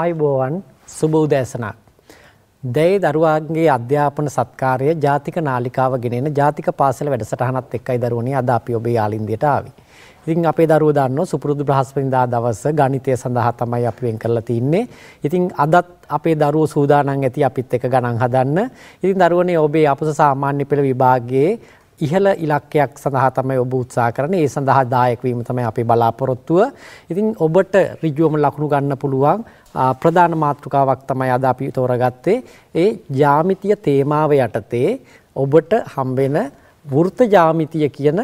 ආයුබෝවන් සුබ උදෑසනක්. දැයි දරුවාගේ අධ්‍යාපන සත්කාරය ජාතික නාලිකාව ගෙනෙන ජාතික පාසල වැඩසටහනත් එක්කයි දරුවනේ අද අපි ඔබේ යාලින්දියට ආවේ. ඉතින් අපේ දරුවෝ දන්නෝ සුපුරුදු බ්‍රහස්පතින්දා දවස් ගණිතය සඳහා තමයි අපි වෙන් කරලා තින්නේ. ඉතින් අදත් අපේ දරුවෝ සූදානම් ඇති අපිත් එක්ක ගණන් හදන්න. ඉතින් දරුවනේ ඔබේ අපොස සාමාන්‍ය පෙළ විභාගයේ ඉහළ ඉලක්කයක් සඳහා තමයි ඔබ උත්සාහ කරන්නේ ඒ සඳහා දායක වීම තමයි අපේ බලාපොරොත්තුව. ඉතින් ඔබට ඍජුවම ලකුණු ගන්න පුළුවන් ප්‍රධාන මාතෘකාවක් තමයි අද අපි තෝරගත්තේ ඒ ජ්‍යාමිතිය තේමාව යටතේ ඔබට හම්බෙන වෘත්ත ජ්‍යාමිතිය කියන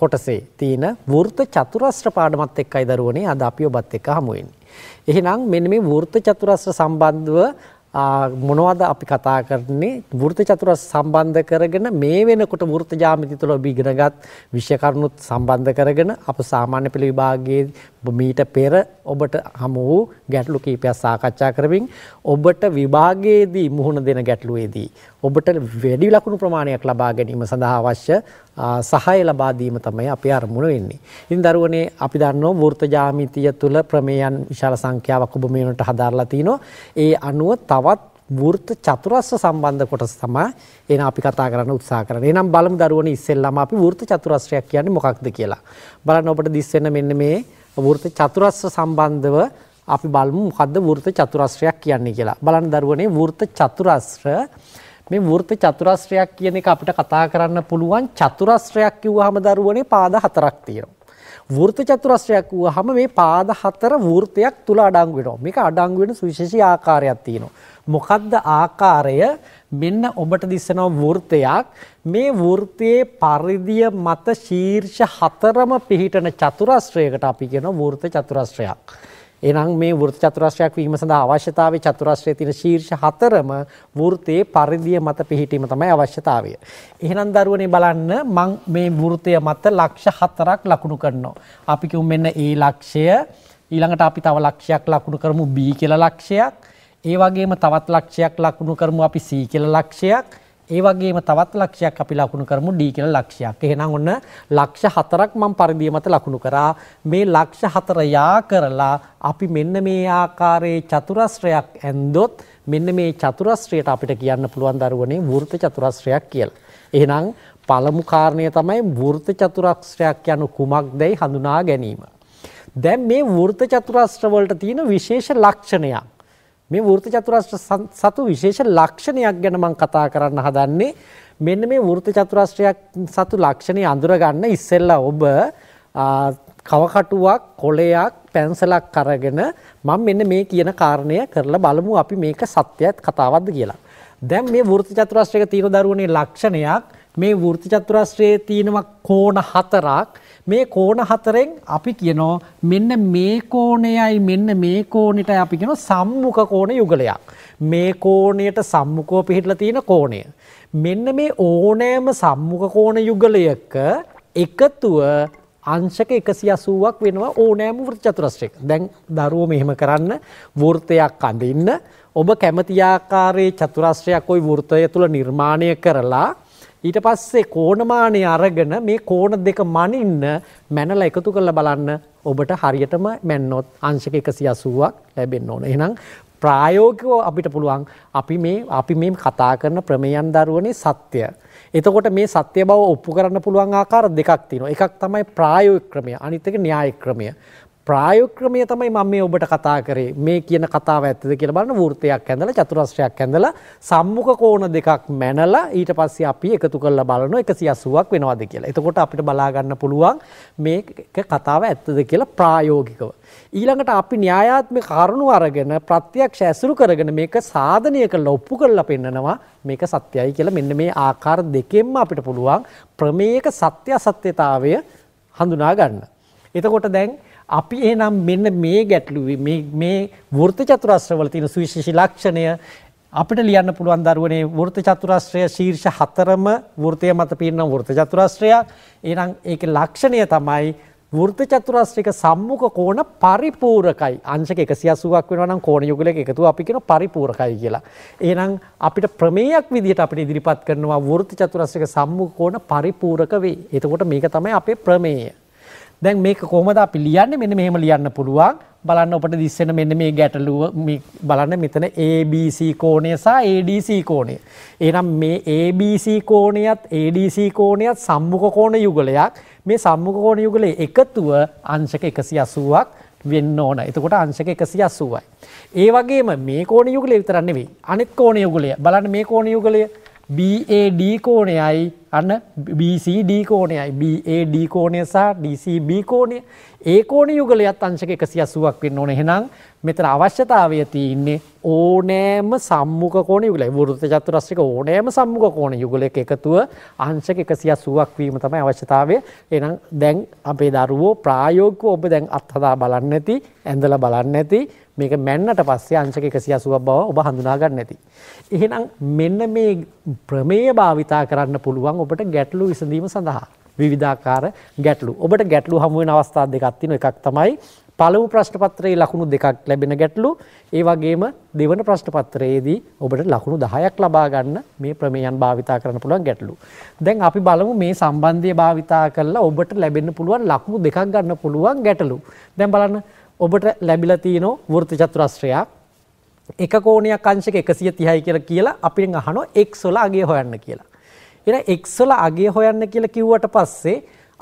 කොටසේ තියෙන වෘත්ත චතුරස්‍ර පාඩමත් එක්කයි දරුවනේ අද අපි ඔබත් එක්ක හමු වෙන්නේ. එහෙනම් මෙන්න මේ වෘත්ත චතුරස්‍ර සම්බන්ධව මොනවද අපි කතා කරන්නේ වෘත්ත චතුරස්‍ර සම්බන්ධ කරගෙන මේ වෙනකොට වෘත්ත ජ්‍යාමිති තුළ ඔබ ඉගෙනගත් විෂය කරුණුත් සම්බන්ධ කරගෙන අප සාමාන්‍ය පෙළ විභාගයේ මීට පෙර ඔබට හමු වූ ගැටලු කීපයක් සාකච්ඡා කරමින් ඔබට විභාගයේදී මුහුණ දෙන ගැටලුවේදී ඔබට වැඩි ලකුණු ප්‍රමාණයක් ලබා ගැනීම සඳහා අවශ්‍ය සහාය ලබා දීම තමයි අපේ අරමුණ වෙන්නේ. ඉතින් දරුවනේ අපි දන්නවා වෘත්ත ජාමිතිය තුළ ප්‍රමේයන් විශාල සංඛ්‍යාවක් ඔබ මේ වෙනට හදාarලා තිනවා. ඒ අනුව තවත් වෘත්ත චතුරස්‍ර සම්බන්ධ කොටස තමයි එන අපි කතා කරන්න උත්සාහ කරන්නේ. එහෙනම් බලමු දරුවනේ ඉස්සෙල්ලාම අපි වෘත්ත චතුරස්‍රයක් කියන්නේ මොකක්ද කියලා. බලන්න ඔබට දිස් වෙන මෙන්න මේ වෘත චතුරස්‍ර සම්බන්ධව අපි බලමු මොකද්ද වෘත චතුරස්‍රයක් කියන්නේ කියලා. බලන්න දරුවනේ වෘත චතුරස්‍ර මේ වෘත චතුරස්‍රයක් කියන එක අපිට කතා කරන්න පුළුවන් චතුරස්‍රයක් කිව්වහම දරුවනේ පාද හතරක් තියෙනවා. වෘත චතුරස්‍රයක් කිව්වහම මේ පාද හතර වෘතයක් තුල අඩංගු වෙනවා. මේක අඩංගු වෙන සුවිශේෂී ආකාරයක් තියෙනවා. මොකද්ද ආකාරය? මෙන්න ඔබට දිස්සනවා වෘත්තයක් මේ වෘත්තයේ පරිධිය මත ශීර්ෂ හතරම පිහිටන චතුරස්‍රයකට අපි කියන වෘත්ත චතුරස්‍රයක්. එහෙනම් මේ වෘත්ත චතුරස්‍රයක් වීම සඳහා අවශ්‍යතාවය චතුරස්‍රයේ තියෙන ශීර්ෂ හතරම වෘත්තයේ පරිධිය මත පිහිටීම තමයි අවශ්‍යතාවය. එහෙනම් දරුවනේ බලන්න මං මේ වෘත්තය මත ලක්ෂ හතරක් ලකුණු කරනවා. අපි මෙන්න ඒ ලක්ෂය ඊළඟට අපි තව ලක්ෂයක් ලකුණු කරමු B කියලා ලක්ෂයක්. ඒ වගේම තවත් ලක්ෂයක් ලකුණු කරමු අපි C කියලා ලක්ෂයක්. ඒ වගේම තවත් ලක්ෂයක් අපි ලකුණු කරමු D කියලා ලක්ෂයක්. එහෙනම් ඔන්න ලක්ෂ 4ක් මම පරිධිය මත ලකුණු කරා. මේ ලක්ෂ 4 යා කරලා අපි මෙන්න මේ ආකාරයේ චතුරස්‍රයක් ඇන්දොත් මෙන්න මේ චතුරස්‍රයට අපිට කියන්න පුළුවන් දරුවනේ වෘත්ත චතුරස්‍රයක් කියලා. එහෙනම් පළමු කාරණය තමයි වෘත්ත චතුරස්‍රයක් යනු කුමක්දයි හඳුනා ගැනීම. දැන් මේ වෘත්ත චතුරස්‍ර වලට තියෙන විශේෂ ලක්ෂණයක් මේ වෘත්ත චතුරස්‍ර සතු විශේෂ ලක්ෂණයක් ගැන මම කතා කරන්න හදන්නේ. මෙන්න මේ වෘත්ත චතුරස්‍රයක් සතු ලක්ෂණي අඳුර ගන්න ඉස්සෙල්ලා ඔබ කවකටුවක් කොළයක් පැන්සලක් අරගෙන මම මෙන්න මේ කියන කාරණය කරලා බලමු අපි මේක සත්‍යයත් කතාවක්ද කියලා. දැන් මේ වෘත්ති චතුරාස්‍රයක තියෙන දරුවනේ ලක්ෂණයක් මේ වෘත්ති චතුරාස්‍රයේ තියෙනවා කෝණ හතරක්. මේ කෝණ හතරෙන් අපි කියනවා මෙන්න මේ කෝණයයි මෙන්න මේ කෝණයටයි අපි කියනවා සම්මුඛ කෝණ යුගලයක්. මේ කෝණයට සම්මුඛව පිහිටලා තියෙන කෝණය. මෙන්න මේ ඕනෑම සම්මුඛ කෝණ යුගලයක එකතුව අංශක 180ක් වෙනවා ඕනෑම වෘත්තචතුරස්‍රයක. දැන් දරුවෝ මෙහෙම කරන්න වෘත්තයක් අඳින්න ඔබ කැමති ආකාරයේ චතුරස්‍රයක් ওই වෘත්තය තුල නිර්මාණය කරලා ඊට පස්සේ කෝණමානය අරගෙන මේ කෝණ දෙක මනින්න මැනලා එකතු කරලා බලන්න ඔබට හරියටම මැන්නොත් අංශක 180ක් ලැබෙන්න ඕන. එහෙනම් ප්‍රායෝගිකව අපිට පුළුවන් අපි මේ අපි මේ කතා කරන ප්‍රමේයන් දරුවනේ සත්‍ය. එතකොට මේ සත්‍ය බව ඔප්පු කරන්න පුළුවන් ආකාර දෙකක් තියෙනවා. එකක් තමයි ප්‍රායෝගික ක්‍රමය, අනිත් එක න්‍යාය ක්‍රමය. ප්‍රායෝක්‍රමය තමයි මම මේ ඔබට කතා කරේ මේ කියන කතාව ඇත්තද කියලා බලන වෘත්තයක් ඇඳලා චතුරස්‍රයක් ඇඳලා සම්මුඛ කෝණ දෙකක් මැනලා ඊට පස්සේ අපි එකතු කරලා බලනවා 180ක් වෙනවද කියලා. එතකොට අපිට බලා ගන්න පුළුවන් මේක කතාව ඇත්තද කියලා ප්‍රායෝගිකව. ඊළඟට අපි න්‍යායාත්මක කරුණු අරගෙන ප්‍රත්‍යක්ෂ ඇසුරු කරගෙන මේක සාධනීය කරලා ඔප්පු කරලා පෙන්නනවා මේක සත්‍යයි කියලා මෙන්න මේ ආකාර දෙකෙන්ම අපිට පුළුවන් ප්‍රමේයක සත්‍ය අසත්‍යතාවය හඳුනා ගන්න. එතකොට දැන් අපි එහෙනම් මෙන්න මේ ගැටලුවේ මේ මේ වෘත්ත චතුරස්‍රවල තියෙන සුවිශේෂී ලක්ෂණය අපිට ලියන්න පුළුවන් දරුවනේ වෘත්ත චතුරස්‍රය ශීර්ෂ හතරම වෘතය මත පින්නම් වෘත්ත චතුරස්‍රය. එහෙනම් ඒකේ ලක්ෂණය තමයි වෘත චතුරස්ත්‍රික සම්මුඛ කෝණ පරිපූර්ණකයි. අංශක 180ක් වෙනවා නම් කෝණ යුගලයක එකතුව අපි කියන පරිපූර්ණකයි කියලා. එහෙනම් අපිට ප්‍රමේයක් විදිහට අපිට ඉදිරිපත් කරනවා වෘත චතුරස්ත්‍රික සම්මුඛ කෝණ පරිපූර්ණක වේ. එතකොට මේක තමයි අපේ ප්‍රමේය. දැන් මේක කොහොමද අපි ලියන්නේ මෙන්න මෙහෙම ලියන්න පුළුවන් බලන්න ඔබට දිස්සෙන මෙන්න මේ ගැටලුව බලන්න මෙතන ABC කෝණය සහ ADC කෝණය. එහෙනම් මේ ABC කෝණයත් ADC කෝණයත් සම්මුඛ කෝණ යුගලයක්. මේ සම්මුඛ කෝණ යුගලයේ එකතුව අංශක 180ක් වෙන්න ඕන. එතකොට අංශක 180යි. ඒ වගේම මේ කෝණ යුගලය විතරක් නෙවෙයි. අනෙත් කෝණ යුගලය. බලන්න මේ කෝණ යුගලය BAD කෝණයයි අන්න BCD කෝණයයි BAD කෝණය සහ DCB කෝණය ඒ කෝණ යුගලයත් අංශක 180ක් වෙන්න ඕනේ එහෙනම් මෙතන අවශ්‍යතාවය තියෙන්නේ ඕනෑම සම්මුඛ කෝණ යුගලයි වෘත්ත චතුරස්‍රික ඕනෑම සම්මුඛ කෝණ යුගලයක එකතුව අංශක 180ක් වීම තමයි අවශ්‍යතාවය එහෙනම් දැන් අපේ දරුවෝ ප්‍රායෝගිකව ඔබ දැන් අත්හදා බලන්න ඇති ඇඳලා බලන්න ඇති මේක මැන්නට පස්සේ අංශක 180ක් බව ඔබ හඳුනා ගන්න ඇති. එහෙනම් මෙන්න මේ ප්‍රමේය භාවිතා කරන්න පුළුවන් ඔබට ගැටලු විසඳීම සඳහා. විවිධාකාර ගැටලු. ඔබට ගැටලු හමු වෙන අවස්ථා දෙකක් තියෙනවා. එකක් තමයි පළමු ප්‍රශ්න පත්‍රයේ ලකුණු දෙකක් ලැබෙන ගැටලු. ඒ වගේම දෙවන ප්‍රශ්න පත්‍රයේදී ඔබට ලකුණු 10ක් ලබා ගන්න මේ ප්‍රමේයන් භාවිතා කරන්න පුළුවන් ගැටලු. දැන් අපි බලමු මේ සම්බන්ධය භාවිතා කරලා ඔබට ලැබෙන්න පුළුවන් ලකුණු දෙකක් ගන්න පුළුවන් ගැටලු. දැන් බලන්න ඔබට ලැබිලා තියෙනවා වෘත්ත චතුරස්‍රයක්. එක කෝණයක් අංශක 130යි කියලා කියලා අපිට අහනවා x වල අගය හොයන්න කියලා. එහෙනම් x වල අගය හොයන්න කියලා කිව්වට පස්සේ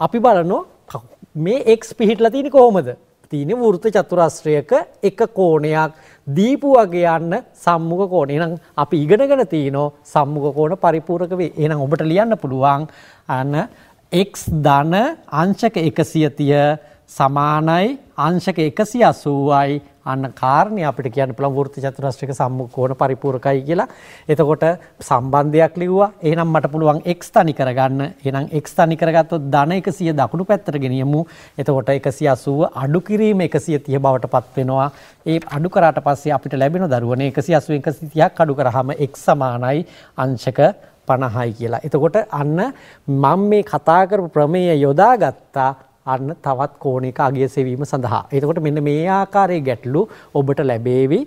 අපි බලනවා මේ x පිහිටලා තියෙන්නේ කොහොමද? තියෙන වෘත්ත චතුරස්‍රයක එක කෝණයක් දීපු වගේ යන්න සම්මුඛ කෝණ. එහෙනම් අපි ඉගෙනගෙන තිනෝ සම්මුඛ කෝණ පරිපූර්ණක වේ. එහෙනම් ඔබට ලියන්න පුළුවන් අන x ධන අංශක 130 සමානයි අංශක 180යි අන්න කාරණේ අපිට කියන්න පුළුවන් වෘත්ත චතුරස්‍රයක සම්මුඛෝණ පරිපූර්ණකයි කියලා. එතකොට සම්බන්ධයක් ලිව්වා. එහෙනම් මට පුළුවන් x තනි කරගන්න. එහෙනම් x තනි කරගත්තොත් ධන 100 දකුණු පැත්තට ගෙනියමු. එතකොට 180 අඩු කිරීම 130 බවටපත් වෙනවා. ඒ අඩු කරාට පස්සේ අපිට ලැබෙන දරුවනේ 180 130ක් අඩු කරාම x සමානයි අංශක 50යි කියලා. එතකොට අන්න මම මේ කතා කරපු ප්‍රමේය යොදාගත්තා අන්න තවත් කෝණයක අගය සෙවීම සඳහා. එතකොට මෙන්න මේ ආකාරයේ ගැටලු ඔබට ලැබේවි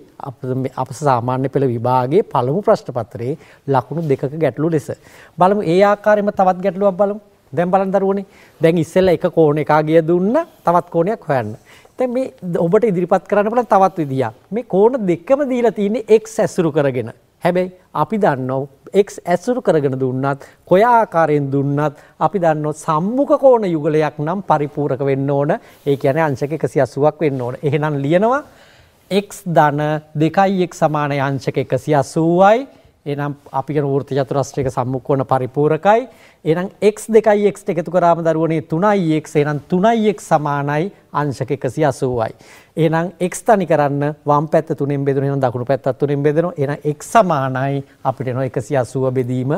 අප සාමාන්‍ය පෙළ විභාගයේ පළමු ප්‍රශ්න පත්‍රයේ ලකුණු දෙකක ගැටලු ලෙස. බලමු ඒ ආකාරයෙන්ම තවත් ගැටලුවක් බලමු. දැන් බලන්න දරුවනේ. දැන් ඉස්සෙල්ලා එක කෝණයක අගය දුන්න තවත් කෝණයක් හොයන්න. දැන් මේ ඔබට ඉදිරිපත් කරන්න බලන්න තවත් විදියක්. මේ කෝණ දෙකම දීලා තියෙන්නේ x ඇසුරු කරගෙන. හැබැයි අපි දන්නව එක් ඇසුරු කරගෙන දුන්නත් කොය ආකාරයෙන් දුන්නත් අපි දන්නොත් සම්මුඛ කෝණ යුගලයක් නම් පරිපූරක වෙන්න ඕන ඒ කියන්නේ අංශක 180ක් වෙන්න ඕන. එහෙනම් ලියනවා x ධන 2x සමාන අංශක 180යි එනම් අපික වෘති චතුරස්ත්‍රයක සම්මුඛ වන පරිපූරකයි. එනම් x 2යි x එකතු කරාම දරුවනේ 3x එනම් 3x සමානයි අංශක 180යි. එනම් x තනි කරන්න වම් පැත්ත 3ෙන් බෙදෙනවා එනම් දකුණු පැත්තත් 3ෙන් බෙදෙනවා. එනම් x සමානයි අපිට එනවා 180 බෙදීම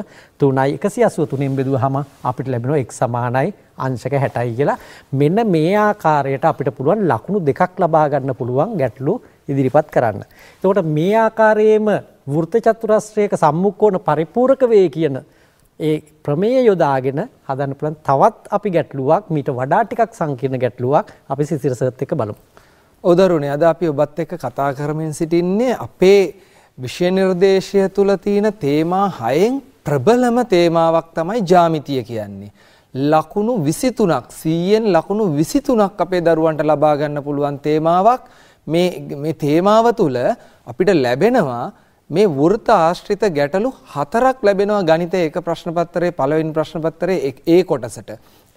3යි 183ෙන් බෙදුවාම අපිට ලැබෙනවා x සමානයි අංශක 60යි කියලා. මෙන්න මේ ආකාරයට අපිට පුළුවන් ලකුණු දෙකක් ලබා ගන්න පුළුවන් ගැටලු ඉදිරිපත් කරන්න. එතකොට මේ ආකාරයේම වෘත චතුරස්ත්‍රයක සම්මුක්කෝන පරිපූරක වේ කියන ඒ ප්‍රමේය යොදාගෙන හදන්න පුළුවන් තවත් අපි ගැටලුවක් මීට වඩා ටිකක් සංකීර්ණ ගැටලුවක් අපි සිසිරසත් එක්ක බලමු. ඔවදරුණේ අද අපි ඔබත් එක්ක කතා කරමින් සිටින්නේ අපේ විෂය නිර්දේශය තුල තියෙන තේමා 6න් ප්‍රබලම තේමාවක් තමයි ජ්‍යාමිතිය කියන්නේ. ලකුණු 23ක් 100න් ලකුණු 23ක් අපේ දරුවන්ට ලබා ගන්න පුළුවන් තේමාවක් මේ මේ තේමාව තුළ අපිට ලැබෙනවා මේ වෘත ආශ්‍රිත ගැටලු හතරක් ලැබෙනවා ගණිතයේ එක ප්‍රශ්න පත්‍රයේ පළවෙනි ප්‍රශ්න පත්‍රයේ ඒ කොටසට.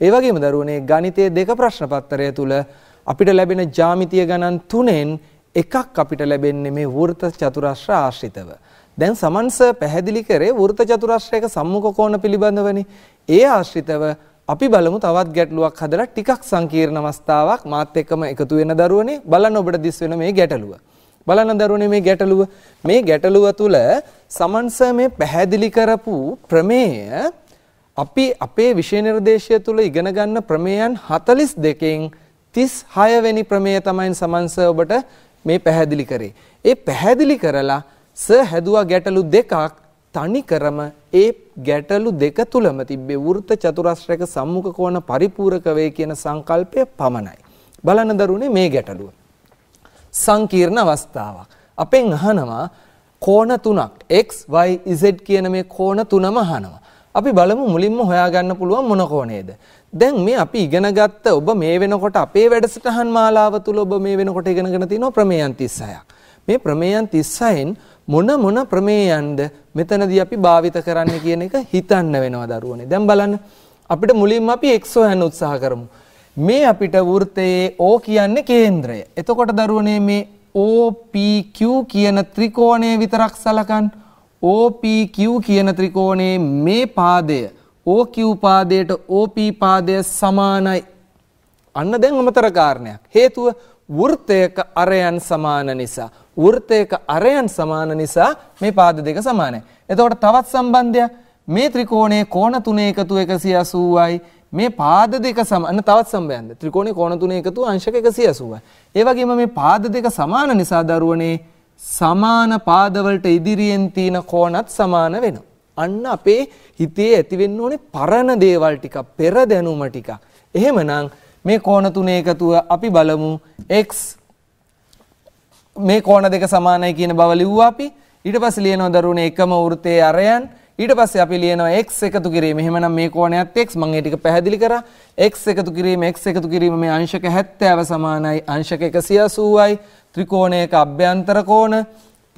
ඒ වගේම දරුවනේ ගණිතයේ දෙක ප්‍රශ්න පත්‍රය තුල අපිට ලැබෙන ජ්‍යාමිතිය ගණන් තුනෙන් එකක් අපිට ලැබෙන්නේ මේ වෘත චතුරස්‍ර ආශ්‍රිතව. දැන් සමන්ස පැහැදිලි කරේ වෘත චතුරස්‍රයක සම්මුඛ කෝණ පිළිබඳවනේ. ඒ ආශ්‍රිතව අපි බලමු තවත් ගැටලුවක් හදලා ටිකක් සංකීර්ණ අවස්ථාවක් මාත් එක්කම එකතු වෙන දරුවනේ බලන්න ඔබට දිස් වෙන මේ ගැටලුව. බලන්න දරුවනේ මේ ගැටලුව. මේ ගැටලුව තුළ සමන්ස මේ පැහැදිලි කරපු ප්‍රමේය අපි අපේ විෂය නිර්දේශය තුළ ඉගෙන ගන්න ප්‍රමේයන් 42කින් 36 වෙනි ප්‍රමේය තමයි සමන්ස ඔබට මේ පැහැදිලි කරේ. ඒ පැහැදිලි කරලා ස හැදුවා ගැටලු දෙකක් තනි කරම ඒ ගැටලු දෙක තුලම තිබ්බේ වෘත්ත චතුරස්‍රයක සම්මුඛ කෝණ පරිපූරක වේ කියන සංකල්පය පමණයි. බලන්න දරුනේ මේ ගැටලුව. සංකීර්ණ අවස්ථාවක්. අපෙන් අහනවා කෝණ තුනක් x y z කියන මේ කෝණ තුනම අහනවා. අපි බලමු මුලින්ම හොයාගන්න පුළුවන් මොන කෝණේද. දැන් මේ අපි ඉගෙන ගත්ත ඔබ මේ වෙනකොට අපේ වැඩසටහන් මාලාව තුළ ඔබ මේ වෙනකොට ඉගෙනගෙන තියෙනවා ප්‍රමේයන් 36ක්. මේ ප්‍රමේයන් 36න් මොන මොන ප්‍රමේයන්ද මෙතනදී අපි භාවිත කරන්න කියන එක හිතන්න වෙනවා දරුවනේ. දැන් බලන්න අපිට මුලින්ම අපි x හොයන්න උත්සාහ කරමු. මේ අපිට වෘත්තයේ O කියන්නේ කේන්ද්‍රය. එතකොට දරුවනේ මේ OPQ කියන ත්‍රිකෝණය විතරක් සලකන් OPQ කියන ත්‍රිකෝණයේ මේ පාදය OQ පාදයට OP පාදය සමානයි. අන්න දැන් අමතර කාරණයක්. හේතුව වෘත්තයක අරයන් සමාන නිසා වෘත්තයක අරයන් සමාන නිසා මේ පාද දෙක සමානයි. එතකොට තවත් සම්බන්ධයක් මේ ත්‍රිකෝණයේ කෝණ තුනේ එකතු 180යි මේ පාද දෙක සමාන තවත් සම්බයන්ද ත්‍රිකෝණේ කෝණ තුනේ එකතු අංශක 180යි. ඒ වගේම මේ පාද දෙක සමාන නිසා දරුවනේ සමාන පාදවලට ඉදිරියෙන් තියෙන කෝණත් සමාන වෙනවා. අන්න අපේ හිතේ ඇතිවෙන්න ඕනේ පරණ දේවල් ටික, පෙර දැනුම ටික. එහෙමනම් මේ කෝණ තුනේ එකතුව අපි බලමු x මේ කෝණ දෙක සමානයි කියන බව ලිව්වා අපි. ඊට පස්සේ ලියනවා දරුවනේ එකම වෘත්තයේ අරයන් ඊට පස්සේ අපි ලියනවා x එකතු කිරීම. එහෙමනම් මේ කෝණයත් x මම ඒ ටික පැහැදිලි කරා. x එකතු කිරීම x එකතු කිරීම මේ අංශක 70 සමානයි අංශක 180යි. ත්‍රිකෝණයක අභ්‍යන්තර කෝණ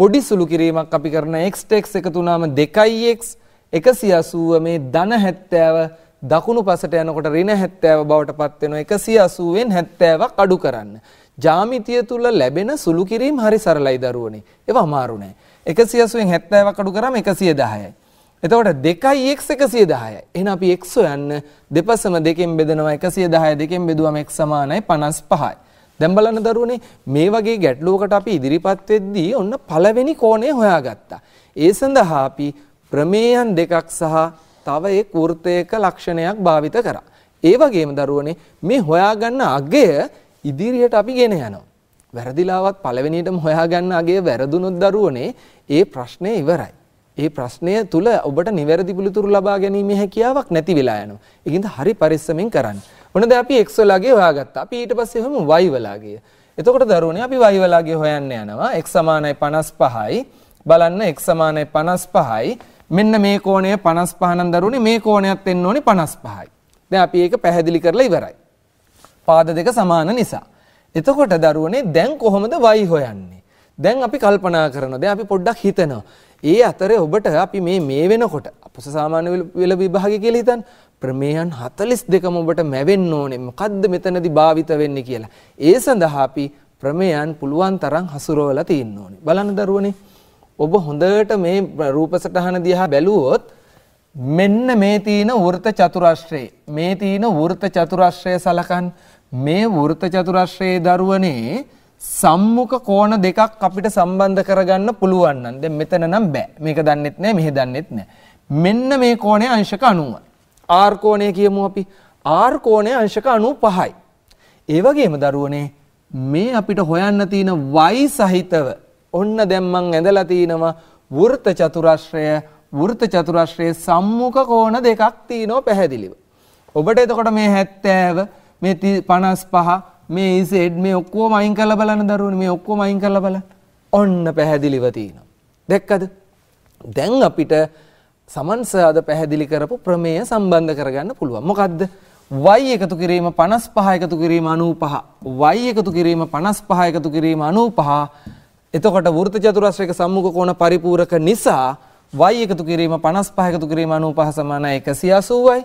පොඩි සුළු කිරීමක් අපි කරන x x එකතු වුණාම 2x 180 මේ ධන 70 දකුණු පසට යනකොට ඍණ 70 බවට පත් වෙන 180ෙන් 70ක් අඩු කරන්න. ජාමිතිය තුල ලැබෙන සුළු කිරීම හරි සරලයි දරුවනේ. ඒව අමාරු නෑ. 180ෙන් 70ක් අඩු කරාම 110යි. එතකොට 2යි x 110යි. එහෙනම් අපි x හොයන්න දෙපසම දෙකෙන් බෙදනවා 110 දෙකෙන් බෙදුවම x සමානයි 55යි. දැන් බලන්න දරුවනේ මේ වගේ ගැටලුවකට අපි ඉදිරිපත් වෙද්දී ඔන්න පළවෙනි කෝණය හොයාගත්තා. ඒ සඳහා අපි ප්‍රමේයන් දෙකක් සහ තව එක් වෘත්තයක ලක්ෂණයක් භාවිත කරා. ඒ වගේම දරුවනේ මේ හොයාගන්න අගය ඉදිරියට අපි ගෙන යනවා. වැරදිලාවත් පළවෙනියටම හොයාගන්න අගය වැරදුනොත් දරුවනේ ඒ ප්‍රශ්නේ ඉවරයි. ඒ ප්‍රශ්නය තුල ඔබට නිවැරදි පිළිතුරු ලබා ගැනීමේ හැකියාවක් නැති වෙලා යනවා. ඒකින්ද හරි පරිස්සමෙන් කරන්න. මොන දැන් අපි x වලාගේ හොයාගත්තා. අපි ඊට පස්සේ හොයමු y වලාගේ. එතකොට දරුවනේ අපි y වලාගේ හොයන්න යනවා. x 55යි. බලන්න x 55යි. මෙන්න මේ කෝණය 55 නම් දරුවනේ මේ කෝණයත් එන්න ඕනේ 55යි. දැන් අපි ඒක පැහැදිලි කරලා ඉවරයි. පාද දෙක සමාන නිසා. එතකොට දරුවනේ දැන් කොහොමද y හොයන්නේ? දැන් අපි කල්පනා කරනවා. දැන් අපි පොඩ්ඩක් හිතනවා. ඒ අතරේ ඔබට අපි මේ මේ වෙනකොට අපස සාමාන්‍ය වෙල විභාගය කියලා හිතන්න ප්‍රමේයන් 42ම ඔබට මැවෙන්න ඕනේ මොකද්ද මෙතනදී භාවිත වෙන්නේ කියලා. ඒ සඳහා අපි ප්‍රමේයන් පුළුවන් තරම් හසුරවලා තියෙන්න ඕනේ. බලන්න දරුවනේ ඔබ හොඳට මේ රූප සටහන දිහා බැලුවොත් මෙන්න මේ තියෙන වෘත චතුරාශ්‍රයේ මේ තියෙන වෘත චතුරාශ්‍රය සලකන් මේ වෘත චතුරාශ්‍රයේ දරුවනේ සම්මුඛ කෝණ දෙකක් අපිට සම්බන්ධ කරගන්න පුළුවන් නම් දැන් මෙතන නම් බෑ. මේක දන්නෙත් නෑ, මෙහෙ දන්නෙත් නෑ. මෙන්න මේ කෝණය අංශක 90යි. R කෝණය කියමු අපි. R කෝණය අංශක 95යි. ඒ වගේම දරුවනේ මේ අපිට හොයන්න තියෙන y සහිතව ඔන්න දැන් මං ඇඳලා තිනවා වෘත්ත චතුරාශ්‍රය වෘත්ත චතුරාශ්‍රයේ සම්මුඛ කෝණ දෙකක් තියෙනවා පැහැදිලිව. ඔබට එතකොට මේ 70 මේ 55 මේ ඉසෙඩ් මේ ඔක්කොම අයින් කරලා බලන්න දරුවනේ මේ ඔක්කොම අයින් කරලා බලන්න. ඔන්න පැහැදිලිව තියෙනවා. දැක්කද? දැන් අපිට සමන්ස අද පැහැදිලි කරපු ප්‍රමේය සම්බන්ධ කරගන්න පුළුවන්. මොකද්ද? y එකතු කිරීම 55 එකතු කිරීම 95. y එකතු කිරීම 55 එකතු කිරීම 95. එතකොට වෘත්ත චතුරස්‍රයක සම්මුඛ කෝණ පරිපූරක නිසා y එකතු කිරීම 55 එකතු කිරීම 95 180යි.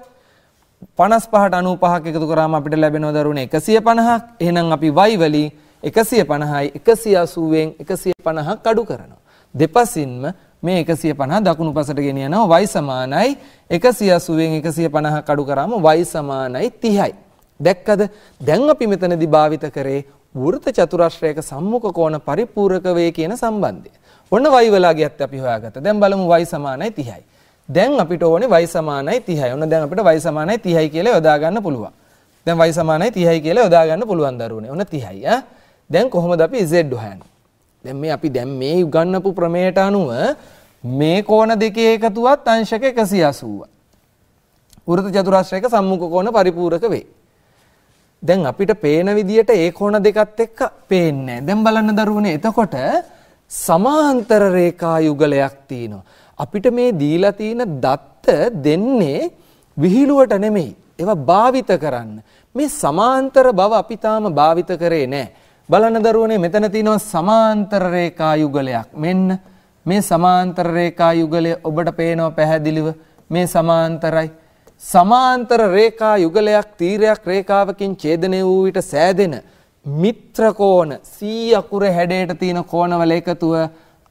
පනස් පහට අනු පහක් එකතු කරාම අපිට ලැබෙනව දරුණ එකසිය පණහක් එහෙනම් අපි වයිවලින් එකසිය පණහයි එකසිය අසුවෙන් එකසිය පණහක් අඩු කරනවා. දෙපසින්ම මේ එකසිය පණහ දකුණු පසට ගෙනියනවා වයි සමානයි එකසිය අසුවෙන් එකසිය පණහ කඩු කරාම වයි සමානයි තිහයි. දැක්කද දැන් අපි මෙතනදි භාවිත කරේ වෘත චතුරශ්‍රයක සම්මුඛ කෝණ පරිපූරක වේ කියන සම්බන්ධය. ඔන්න වයි වලාගියත් අපි හොයාගත්තා. දැන් බලමු වයි සමානයි 30යි. දැන් අපිට ඕනේ y සමානයි 30යි. ඔන්න දැන් අපිට y සමානයි 30යි කියලා යොදා ගන්න පුළුවන්. දැන් y සමානයි 30යි කියලා යොදා ගන්න පුළුවන් දරුවනේ. ඔන්න 30යි ඈ. දැන් කොහොමද අපි z හොයන්නේ? දැන් මේ අපි දැන් මේ උගන්වපු ප්‍රමේයට අනුව මේ කෝණ දෙකේ එකතුවත් අංශක 180යි. වෘත්ත චතුරස්‍රයක සම්මුඛ කෝණ පරිපූරක වේ. දැන් අපිට පේන විදියට ඒ කෝණ දෙකත් එක්ක පේන්නේ නැහැ. දැන් බලන්න දරුවනේ එතකොට සමාන්තර රේඛා යුගලයක් තියෙනවා. අපිට මේ දීලා තියෙන දත්ත දෙන්නේ විහිළුවට නෙමෙයි. ඒවා භාවිත කරන්න. මේ සමාන්තර බව අපි තාම භාවිත කරේ නැහැ. බලන්න දරුවනේ මෙතන තියෙනවා සමාන්තර රේඛා යුගලයක්. මෙන්න මේ සමාන්තර රේඛා යුගලය ඔබට පේනවා පැහැදිලිව. මේ සමාන්තරයි. සමාන්තර රේඛා යුගලයක් තීරයක් රේඛාවකින් ඡේදනය වූ විට සෑදෙන මිත්‍ර කෝණ 100 අකුර හැඩයට තියෙන කෝණවල එකතුව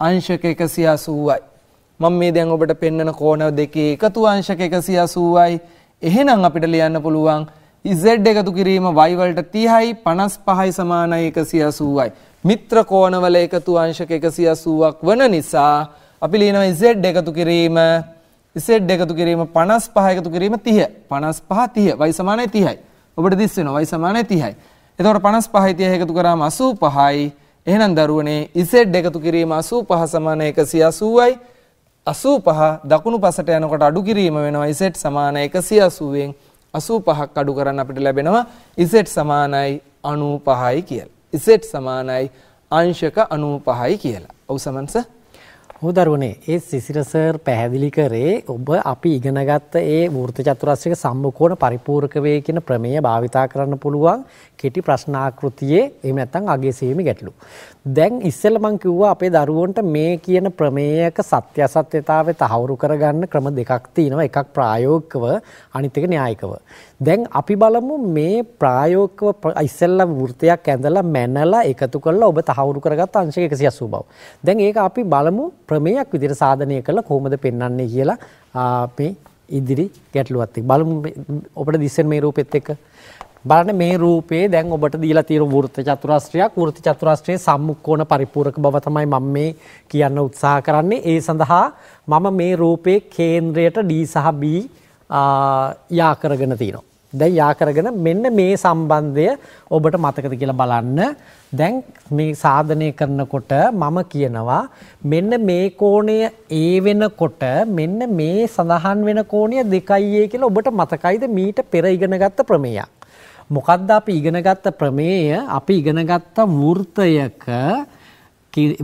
අංශක 180යි. මම මේ දැන් ඔබට පෙන්වන කෝණ දෙකේ එකතු අංශක 180යි. එහෙනම් අපිට ලියන්න පුළුවන් z එකතු කිරීම y වලට 30යි 55යි සමානයි 180යි. මිත්‍ර කෝණවල එකතු අංශක 180ක් වන නිසා අපි ලියනවා z එකතු කිරීම z එකතු කිරීම 55 එකතු කිරීම 30. 55 30 y සමානයි 30යි. ඔබට දිස් වෙනවා y සමානයි 30යි. එතකොට 55යි 30 එකතු කරාම 85යි. එහෙනම් දරුවනේ z එකතු කිරීම 85 සමානයි 180යි. අසූ පහ දකුණු පසට යනකොට අඩු කිරීම වෙනවා ඉසෙට් සමාන එකසිය අසුවෙන් අසූ පහක් අඩු කරන්න අපිට ලැබෙනවා ඉසෙට් සමානයි අනූ පහයි කියල. ඉසෙට් සමානයි අංශක අනූ පහයි කියලා. ඔවු සමන්ස හෝ දරුවනේ ඒ සිසිරසර් පැහැදිලි කරේ ඔබ අපි ඉගෙනගත්ත ඒ වෘත චතුරස්්‍රක සම්මුකෝන පරිපූර්ක වේ කියන ප්‍රමේය භාවිතා කරන්න පුළුවන් කෙටි ප්‍රශ්නාකෘතියේ එම ඇත්තන් අගේ සේම ගැටලු. දැන් ඉස්සෙල් මං කිව්වා අපේ දරුවන්ට මේ කියන ප්‍රමේයක සත්‍ය අසත්‍යතාවේ තහවුරු කරගන්න ක්‍රම දෙකක් තියෙනවා එකක් ප්‍රායෝගිකව අනිත් එක න්‍යායිකව. දැන් අපි බලමු මේ ප්‍රායෝගිකව ඉස්සෙල්ලා වෘතයක් ඇඳලා මැනලා එකතු කරලා ඔබ තහවුරු කරගත්ත අංශක 180 බව. දැන් ඒක අපි බලමු ක්‍රමයක් විදිහට සාධනය කළා කොහොමද පෙන්වන්නේ කියලා අපි ඉදිරි ගැටලුවත් එක්ක බලමු ඔබට දිස්සෙන මේ රූපෙත් එක්ක බලන්න මේ රූපේ දැන් ඔබට දීලා තියෙන වෘත්ත චතුරාස්‍රයක් වෘත්ත චතුරාස්‍රයේ සම්මුඛෝණ පරිපූරක බව තමයි මම මේ කියන්න උත්සාහ කරන්නේ ඒ සඳහා මම මේ රූපේ කේන්ද්‍රයට D සහ B යාකරගෙන තියෙනවා. දැන් යාකරගෙන මෙන්න මේ සම්බන්ධය ඔබට මතකද කියලා බලන්න. දැන් මේ සාධනය කරනකොට මම කියනවා මෙන්න මේ කෝණය ඒ වෙනකොට මෙන්න මේ සඳහන් වෙන කෝණය 2a කියලා ඔබට මතකයිද මීට පෙර ඉගෙනගත්ත ප්‍රමේයක්. මොකද්ද අපි ඉගෙනගත්ත ප්‍රමේය? අපි ඉගෙනගත්ත වෘත්තයක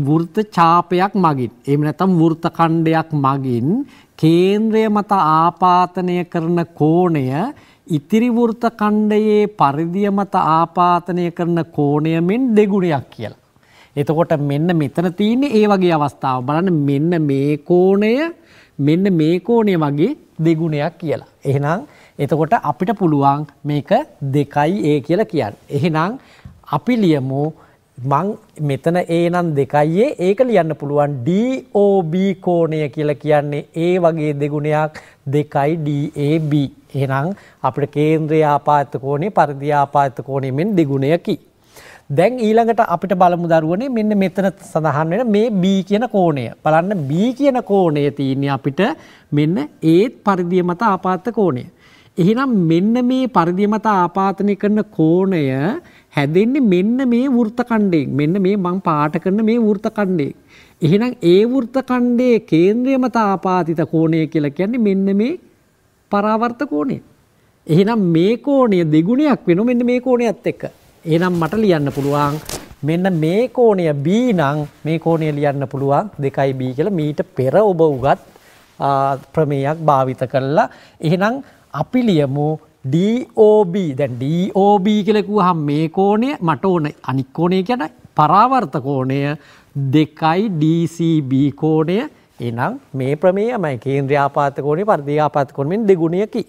වෘත චාපයක් මගින් එහෙම නැත්නම් වෘත ඛණ්ඩයක් මගින් කේන්ද්‍රය මත ආපාතනය කරන කෝණය ඉතිරි වෘත ඛණ්ඩයේ පරිධිය මත ආපාතනය කරන කෝණය මෙන් දෙගුණයක් කියලා. එතකොට මෙන්න මෙතන තියෙන ඒ වගේ අවස්ථාව බලන්න මෙන්න මේ කෝණය මෙන්න මේ කෝණය වගේ දෙගුණයක් කියලා. එහෙනම් එතකොට අපිට පුළුවන් මේක දෙකයි ඒ කියලා කියන්න. එහෙනම් අපි ලියමු මං මෙතන ඒනම් දෙකයියේ ඒක ලියන්න පුළුවන් DOB කෝණය කියලා කියන්නේ ඒ වගේ දෙගුණයක් දෙකයි DAB. එහෙනම් අපිට කේන්ද්‍රීය ආපාත කෝණේ පරිධි ආපාත කෝණේ මෙන් දෙගුණයකි. දැන් ඊළඟට අපිට බලමු දරුවනේ මෙන්න මෙතන සඳහන් වෙන මේ B කියන කෝණය. බලන්න B කියන කෝණය තියෙන්නේ අපිට මෙන්න ඒත් පරිධිය මත ආපාත කෝණය. එහෙනම් මෙන්න මේ පරිධිය මත ආපාතනය කරන කෝණය හැදෙන්නේ මෙන්න මේ වෘත කණ්ඩයෙන්. මෙන්න මේ මං පාට කරන මේ වෘත කණ්ඩයෙන්. එහෙනම් ඒ වෘත කණ්ඩයේ කේන්ද්‍රයම තාපාතිත කෝණය කියලා කියන්නේ මෙන්න මේ පරාවර්ත කෝණය. එහෙනම් මේ කෝණය දෙගුණයක් වෙනවා මෙන්න මේ කෝණයත් එක්ක. එහෙනම් මට ලියන්න පුළුවන් මෙන්න මේ කෝණය B නම් මේ කෝණය ලියන්න පුළුවන් 2b කියලා මීට පෙර ඔබ උගත් ප්‍රමේයක් භාවිත කරලා එහෙනම් අපි ලියමු DOB දැන් DOB කලෙකු හම් මේ කෝණය මට ඕන අනික්කෝණය ගැන පරාවර්ත කෝණය දෙකයි DCB කෝණය එනම් මේ ප්‍රමේයමයි කේන්ද්‍රයාපාත කෝණය පරිදිආපාත කෝණයෙන් දෙගුණයකි.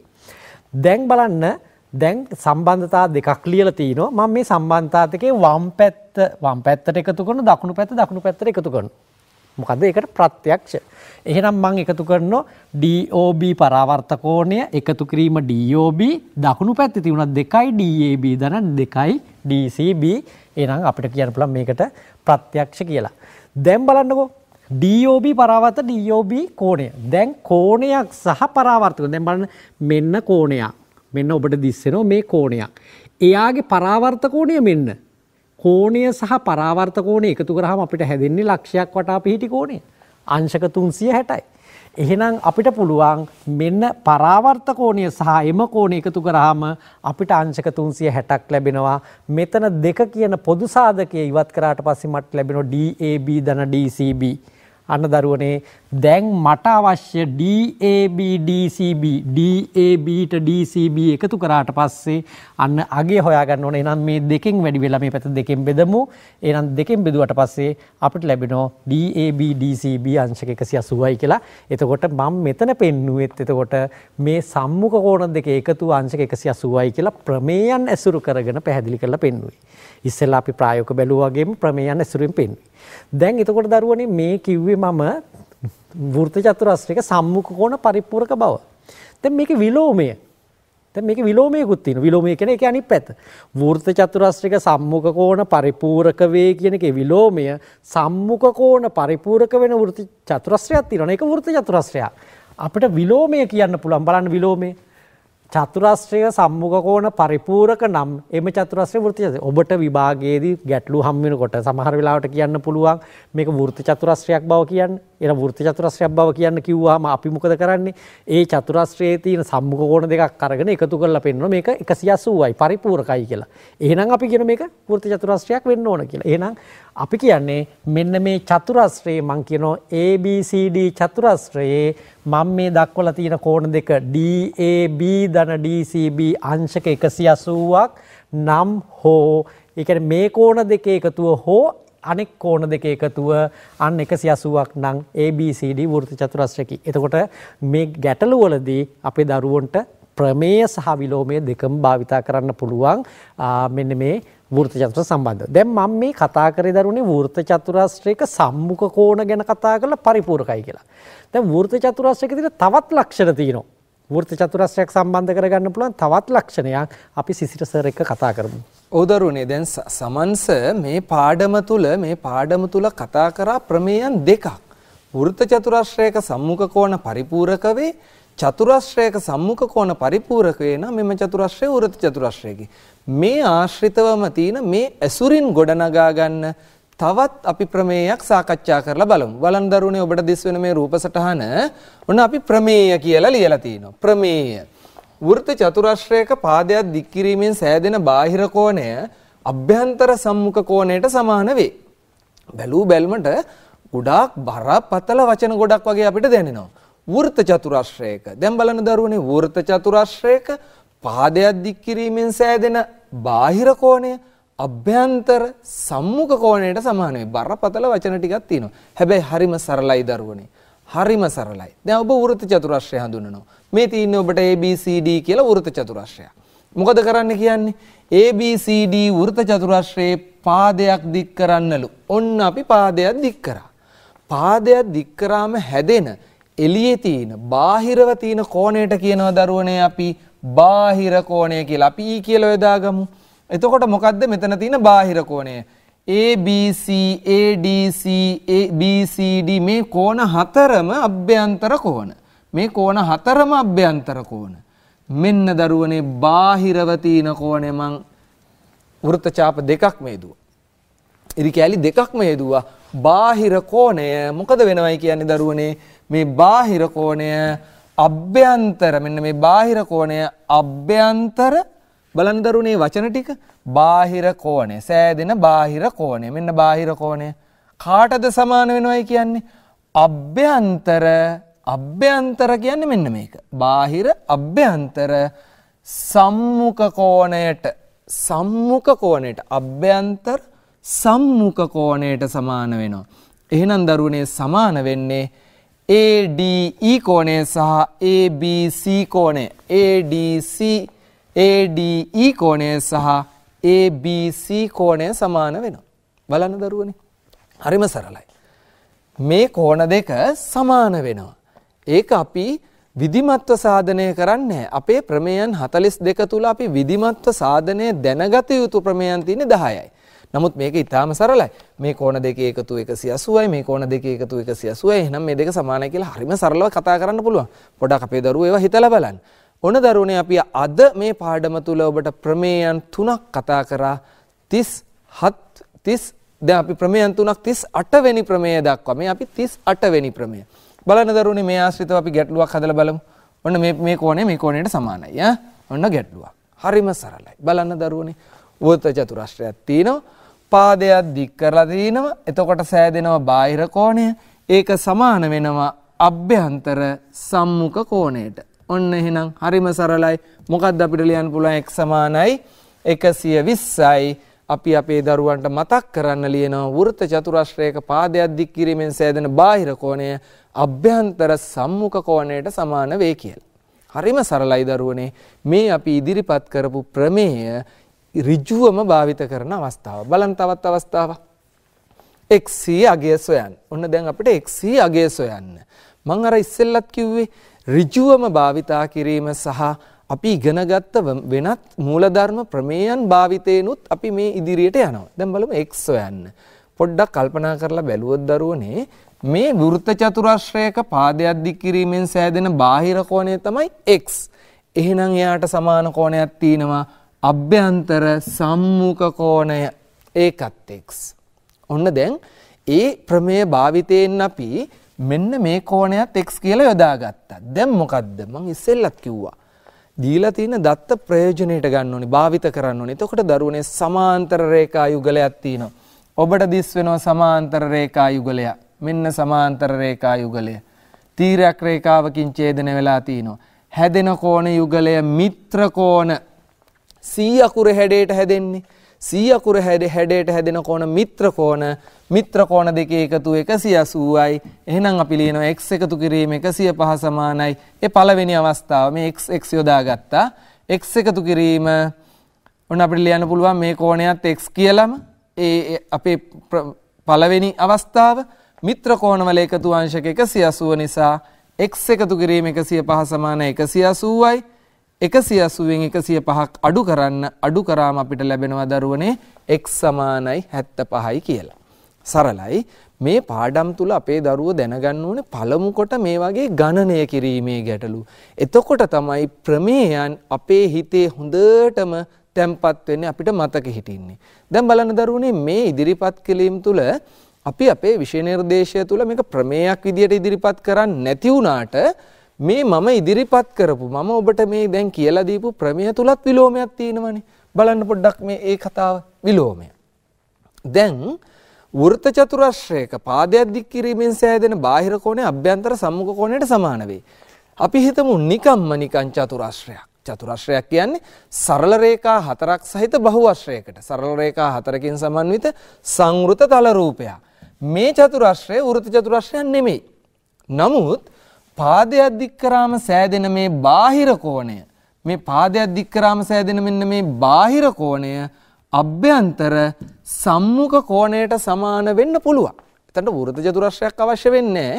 දැන් බලන්න දැන් සම්බන්ධතා දෙකක් ලියලා තිනවා මම මේ සම්බන්ධතාතකේ වම් පැත්ත වම් පැත්තට එකතු කරන දකුණු පැත්ත දකුණු පැත්තට එකතු කරනවා. මොකද ඒකට ප්‍රත්‍යක්ෂ එහෙනම් මං එකතු කරනවා DOB පරාවර්තක කෝණය එකතු කිරීම DOB දකුණු පැත්තේ තිබුණා 2යි DAB ධන 2යි DCB එහෙනම් අපිට කියන්න පුළුවන් මේකට ප්‍රත්‍යක්ෂ කියලා. දැන් බලන්නකෝ DOB පරාවර්ත DOB කෝණය. දැන් කෝණයක් සහ පරාවර්තක. දැන් බලන්න මෙන්න කෝණයක්. මෙන්න ඔබට දිස්සෙනවා මේ කෝණයක්. එයාගේ පරාවර්ත කෝණය මෙන්න. කෝණය සහ පරාවර්ත කෝණය එකතු කරාම අපිට හැදෙන්නේ ලක්ෂයක් වටා පිහිටි කෝණය. අංශක 360යි. එහෙනම් අපිට පුළුවන් මෙන්න පරාවර්ත කෝණය සහ එම කෝණය එකතු කරාම අපිට අංශක 360ක් ලැබෙනවා. මෙතන දෙක කියන පොදු සාධකය ඉවත් කරාට පස්සේ මට ලැබෙනවා DAB ධන DCB. අන්න දරුවනේ දැන් මට අවශ්‍ය DAB DCB DAB ට DCB එකතු කරාට පස්සේ අන්න අගේ හොයාගන්න ඕනේ. එහෙනම් මේ දෙකෙන් වැඩි වෙලා මේ පැත්ත දෙකෙන් බෙදමු. එහෙනම් දෙකෙන් බෙදුවට පස්සේ අපිට ලැබෙනවා DAB DCB අංශක 180යි කියලා. එතකොට මම මෙතන පෙන්නුවෙත් එතකොට මේ සම්මුඛ කෝණ දෙකේ එකතු අංශක 180යි කියලා ප්‍රමේයන් ඇසුරු කරගෙන පැහැදිලි කරලා පෙන්නුවේ. ඉස්සෙල්ලා අපි ප්‍රායෝගික බැලුවාගෙම ප්‍රමේයන් ඇසුරින් පෙන්නුවේ. දැන් එතකොට දරුවනේ මේ කිව්වේ මම වෘත්ත චතුරස්‍රයක සම්මුඛ කෝණ පරිපූර්ක බව. දැන් මේකේ විලෝමය. දැන් මේකේ විලෝමයකුත් තියෙනවා. විලෝමය කියන්නේ ඒකේ අනිත් පැත්ත. වෘත්ත චතුරස්‍රයක සම්මුඛ කෝණ පරිපූර්ක වේ කියන එකේ විලෝමය සම්මුඛ කෝණ පරිපූර්ක වෙන වෘත්ත චතුරස්‍රයක් තියෙනවා. ඒක වෘත්ත චතුරස්‍රයක්. අපිට විලෝමය කියන්න පුළුවන්. බලන්න විලෝමය. චතුරස්ත්‍රය සම්මුඛකෝන පරිපූරක නම් එම චතුරස්ත්‍ර වෘතියද ඔබට විභාගයේදී ගැටලු හම්බ වෙනකොට සමහර වෙලාවට කියන්න පුළුවන් මේක වෘත්ති චතුරස්ත්‍රයක් බව කියන්නේ එන වෘත චතුරස්‍රයක් බව කියන්න කිව්වාම අපි මොකද කරන්නේ ඒ චතුරස්ත්‍රයේ තියෙන සම්මුඛ කෝණ දෙකක් අරගෙන එකතු කරලා පෙන්වන මේක 180යි පරිපූර්ණයි කියලා. එහෙනම් අපි කියන මේක වෘත චතුරස්‍රයක් වෙන්න ඕන කියලා. එහෙනම් අපි කියන්නේ මෙන්න මේ චතුරස්ත්‍රයේ මං කියනවා ABCD චතුරස්ත්‍රයේ මම මේ දක්වලා තියෙන කෝණ දෙක DAB ධන DCB අංශක 180ක් නම් හෝ ඒ කියන්නේ මේ කෝණ දෙකේ එකතුව හෝ අනෙක් කෝණ දෙක එකතුව අන්න 180ක් නම් ABCD වෘත්ත චතුරස්‍රයකි. එතකොට මේ ගැටලුවලදී අපේ දරුවන්ට ප්‍රමේය සහ විලෝමය දෙකම භාවිතා කරන්න පුළුවන් මෙන්න මේ වෘත චතුර සම්බන්ධ. දැන් මම මේ කතා කරේ දරුණේ වෘත චතුරස්‍රයක සම්මුඛ කෝණ ගැන කතා කරලා පරිපූර්ණයි කියලා. දැන් වෘත චතුරස්‍රයක තියෙන තවත් ලක්ෂණ තියෙනවා. වෘත චතුරස්්‍රයක් සම්බන්ධ කරගන්න පුළුවන් තවත් ලක්ෂණයක් අපි සිසිට සර එක කතා කරමු. ඕදරුණේ දැන් සමන්ස මේ පාඩම තුළ මේ පාඩම තුළ කතා කරා ප්‍රමේයන් දෙකක්. වෘත චතුරශ්‍රයක සම්මුඛ කෝණ පරිපූරක වේ චතුරශ්‍රයක සම්මුඛ කෝණ පරිපූරක වේ නම් මෙම චතුරශ්‍රය වෘත චතුරශ්‍රයකි. මේ ආශ්‍රිතවම තියෙන මේ ඇසුරින් ගොඩනගා ගන්න තවත් අපි ප්‍රමේයක් සාකච්ඡා කරලා බලමු. වළන්දරුනේ ඔබට දිස් වෙන මේ රූපසටහන ඔන්න අපි ප්‍රමේය කියලා ලියලා තිනවා. ප්‍රමේය. වෘත්ත චතුරස්‍රයක පාදයක් දික් කිරීමෙන් සෑදෙන බාහිර කෝණය අභ්‍යන්තර සම්මුඛ කෝණයට සමාන වේ. බැලූ බැල්මට ගොඩාක් බරපතල වචන ගොඩක් වගේ අපිට දැනෙනවා. වෘත්ත චතුරස්‍රයක. දැන් බලන දරුවනේ වෘත්ත චතුරස්‍රයක පාදයක් දික් කිරීමෙන් සෑදෙන බාහිර කෝණය අභ්‍යන්තර සම්මුඛ කෝණයට සමාන වෙයි. බරපතල වචන ටිකක් තියෙනවා. හැබැයි හරිම සරලයි දරුවනේ. හරිම සරලයි. දැන් ඔබ වෘත්ත චතුරස්‍රය හඳුන්වනවා. මේ තියෙන්නේ ඔබට A B C D කියලා වෘත්ත චතුරස්‍රයක්. මොකද කරන්න කියන්නේ? A B C D වෘත්ත චතුරස්‍රයේ පාදයක් දික් කරන්නලු. ඔන්න අපි පාදයක් දික් කරා. පාදයක් දික් කරාම හැදෙන එළියේ තියෙන බාහිරව තියෙන කෝණයට කියනවා දරුවනේ අපි බාහිර කෝණය කියලා. අපි E කියලා යොදාගමු. එතකොට මොකක්ද මෙතන තියෙන බාහිර කෝණය ABCADCABCD මේ කෝණ හතරම අභ්‍යන්තර කෝණ මේ කෝණ හතරම අභ්‍යන්තර කෝණ මෙන්න දරුවනේ බාහිරව තියෙන කෝණය මං වෘත්තචාප දෙකක් මේදුවා ඉරි කෑලි දෙකක් මේදුවා බාහිර කෝණය මොකද වෙනවයි කියන්නේ දරුවනේ මේ බාහිර කෝණය අභ්‍යන්තර මෙන්න මේ බාහිර කෝණය අභ්‍යන්තර බලන්දරුණේ වචන ටික බාහිර කෝණය සෑදෙන බාහිර කෝණය මෙන්න බාහිර කෝණය කාටද සමාන වෙනවයි කියන්නේ අභ්‍යන්තර අභ්‍යන්තර කියන්නේ මෙන්න මේක බාහිර අභ්‍යන්තර සම්මුඛ කෝණයට සම්මුඛ කෝණයට අභ්‍යන්තර සම්මුඛ කෝණයට සමාන වෙනවා එහෙනම් දරුවනේ සමාන වෙන්නේ ADE කෝණය සහ ABC කෝණය ADC ADE කෝණය සහ ABC කෝණය සමාන වෙනවා. බලන්න දරුවනේ. හරිම සරලයි. මේ කෝණ දෙක සමාන වෙනවා. ඒක අපි විධිමත්ව සාධනය කරන්නේ අපේ ප්‍රමේයන් 42 තුල අපි විධිමත්ව සාධනය දැනගත යුතු ප්‍රමේයන් තියෙන්නේ 10යි. නමුත් මේක ඉතාම සරලයි. මේ කෝණ දෙකේ එකතු 180යි මේ කෝණ දෙකේ එකතු 180යි. එහෙනම් මේ දෙක සමානයි කියලා හරිම සරලව කතා කරන්න පුළුවන්. පොඩක් අපේ දරුවෝ ඒවා හිතලා බලන්න. ඔන දරුණේ අපි අද මේ පාඩම තුල ඔබට ප්‍රමේයන් තුනක් කතා කරා 37 30 දැන් අපි ප්‍රමේයන් තුනක් 38 වෙනි ප්‍රමේය දක්වා මේ අපි 38 වෙනි ප්‍රමේය බලන්න දරුණේ මේ ආශ්‍රිතව අපි ගැටලුවක් හදලා බලමු ඔන්න මේ මේ කෝණය මේ කෝණයට සමානයි ඈ ඔන්න ගැටලුවක් හරිම සරලයි බලන්න දරුණේ වෘත්ත චතුරස්‍රයක් තියෙනවා පාදයක් දික් කරලා තිනවා එතකොට සෑදෙනවා බාහිර කෝණය ඒක සමාන වෙනවා අභ්‍යන්තර සම්මුඛ කෝණයට ඔන්න එහෙනම් හරිම සරලයි මොකක්ද අපිට ලියන්න පුළුවන් x සමානයි 120යි අපි අපේ දරුවන්ට මතක් කරන්න ලියනවා වෘත්ත චතුරස්‍රයක පාදයක් දික් කිරීමෙන් සෑදෙන බාහිර කෝණය අභ්‍යන්තර සම්මුඛ කෝණයට සමාන වේ කියලා. හරිම සරලයි දරුවනේ මේ අපි ඉදිරිපත් කරපු ප්‍රමේය ඍජුවම භාවිත කරන අවස්ථාව. බලන්න තවත් අවස්ථාවක්. x අගය සොයන්න. ඔන්න දැන් අපිට x අගය සොයන්න. මං අර ඉස්සෙල්ලත් කිව්වේ ඍජුවම භාවිතා කිරීම සහ අපි ඉගෙනගත්ත වෙනත් මූලධර්ම ප්‍රමේයන් භාවිතේනොත් අපි මේ ඉදිරියට යනවා. දැන් බලමු x හොයන්න. පොඩ්ඩක් කල්පනා කරලා බැලුවොත් දරුවනේ මේ වෘත්ත චතුරස්‍රයක පාදයක් දික් කිරීමෙන් සෑදෙන බාහිර කෝණය තමයි x. එහෙනම් එයාට සමාන කෝණයක් තියෙනවා අභ්‍යන්තර සම්මුඛ කෝණය ඒකත් x. ඔන්න දැන් ඒ ප්‍රමේය භාවිතයෙන් අපි මෙන්න මේ කෝණයත් x කියලා යොදාගත්තා. දැන් මොකද්ද? මං ඉස්සෙල්ලත් කිව්වා. දීලා තියෙන දත්ත ප්‍රයෝජනෙට ගන්න ඕනේ, භාවිත කරන්න ඕනේ. එතකොට දරුවනේ සමාන්තර රේඛා යුගලයක් තියෙනවා. ඔබට දිස් වෙනවා සමාන්තර රේඛා යුගලය. මෙන්න සමාන්තර රේඛා යුගලය. තීරයක් රේඛාවකින් ඡේදන වෙලා තියෙනවා. හැදෙන කෝණ යුගලය මිත්‍ර කෝණ 100 අකුර හැඩයට හැදෙන්නේ. 100 අකුර හැඩයට හැදෙන කෝණ මිත්‍ර කෝණ මිත්‍ර කෝණ දෙකේ එකතු 180යි. එහෙනම් අපි ලියනවා x එකතු කිරීම 105 සමානයි. ඒ පළවෙනි අවස්ථාව මේ x x යොදාගත්තා. x එකතු කිරීම ඔන්න අපිට ලියන්න පුළුවන් මේ කෝණයත් x කියලාම ඒ අපේ පළවෙනි අවස්ථාව මිත්‍ර කෝණවල එකතු අංශක 180 නිසා x එකතු කිරීම 105 සමාන 180යි එකසිය අසුවෙන් එකසිය පහක් අඩු කරන්න අඩු කරාම අපිට ලැබෙනවා දරුවනේ එක් සමානයි හැත්ත පහයි කියලා. සරලයි මේ පාඩම් තුළ අපේ දරුව දැනගන්න ඕනේ පළමු කොට මේ වගේ ගණනය කිරීමේ ගැටලු. එතකොට තමයි ප්‍රමේයන් අපේ හිතේ හොඳටම තැම්පත් වෙන්නේ අපිට මතක හිටින්නේ. දැන් බලන්න දරුවනේ මේ ඉදිරිපත් කිරීම තුළ අපි අපේ විෂය නිර්දේශය තුළ මේක ප්‍රමේයක් විදියට ඉදිරිපත් කරන්නේ නැති වුණාට මේ මම ඉදිරිපත් කරපු මම ඔබට මේ දැන් කියලා දීපු ප්‍රමේය තුලත් විලෝමයක් තියෙනවනේ. බලන්න පොඩ්ඩක් මේ ඒ කතාව විලෝමය. දැන් වෘත්ත චතුරස්‍රයක පාදයක් දික් කිරීමෙන් සෑදෙන බාහිර කෝණය අභ්‍යන්තර සම්මුඛ කොණයට සමාන වේ. අපි හිතමු නිකම්ම නිකං චතුරස්‍රයක්. චතුරස්‍රයක් කියන්නේ සරල රේඛා හතරක් සහිත බහුවස්‍රයකට සරල රේඛා හතරකින් සමන්විත සංවෘත තල රූපයක්. මේ චතුරස්‍රය වෘත්ත චතුරස්‍රයක් නෙමෙයි. නමුත් පාදයක් දික් කරාම සෑදෙන මේ බාහිර කෝණය මේ පාදයක් දික් කරාම සෑදෙන මෙන්න මේ බාහිර කෝණය අභ්‍යන්තර සම්මුඛ කෝණයට සමාන වෙන්න පුළුවන්. එතනට වෘත්ත චතුරස්‍රයක් අවශ්‍ය වෙන්නේ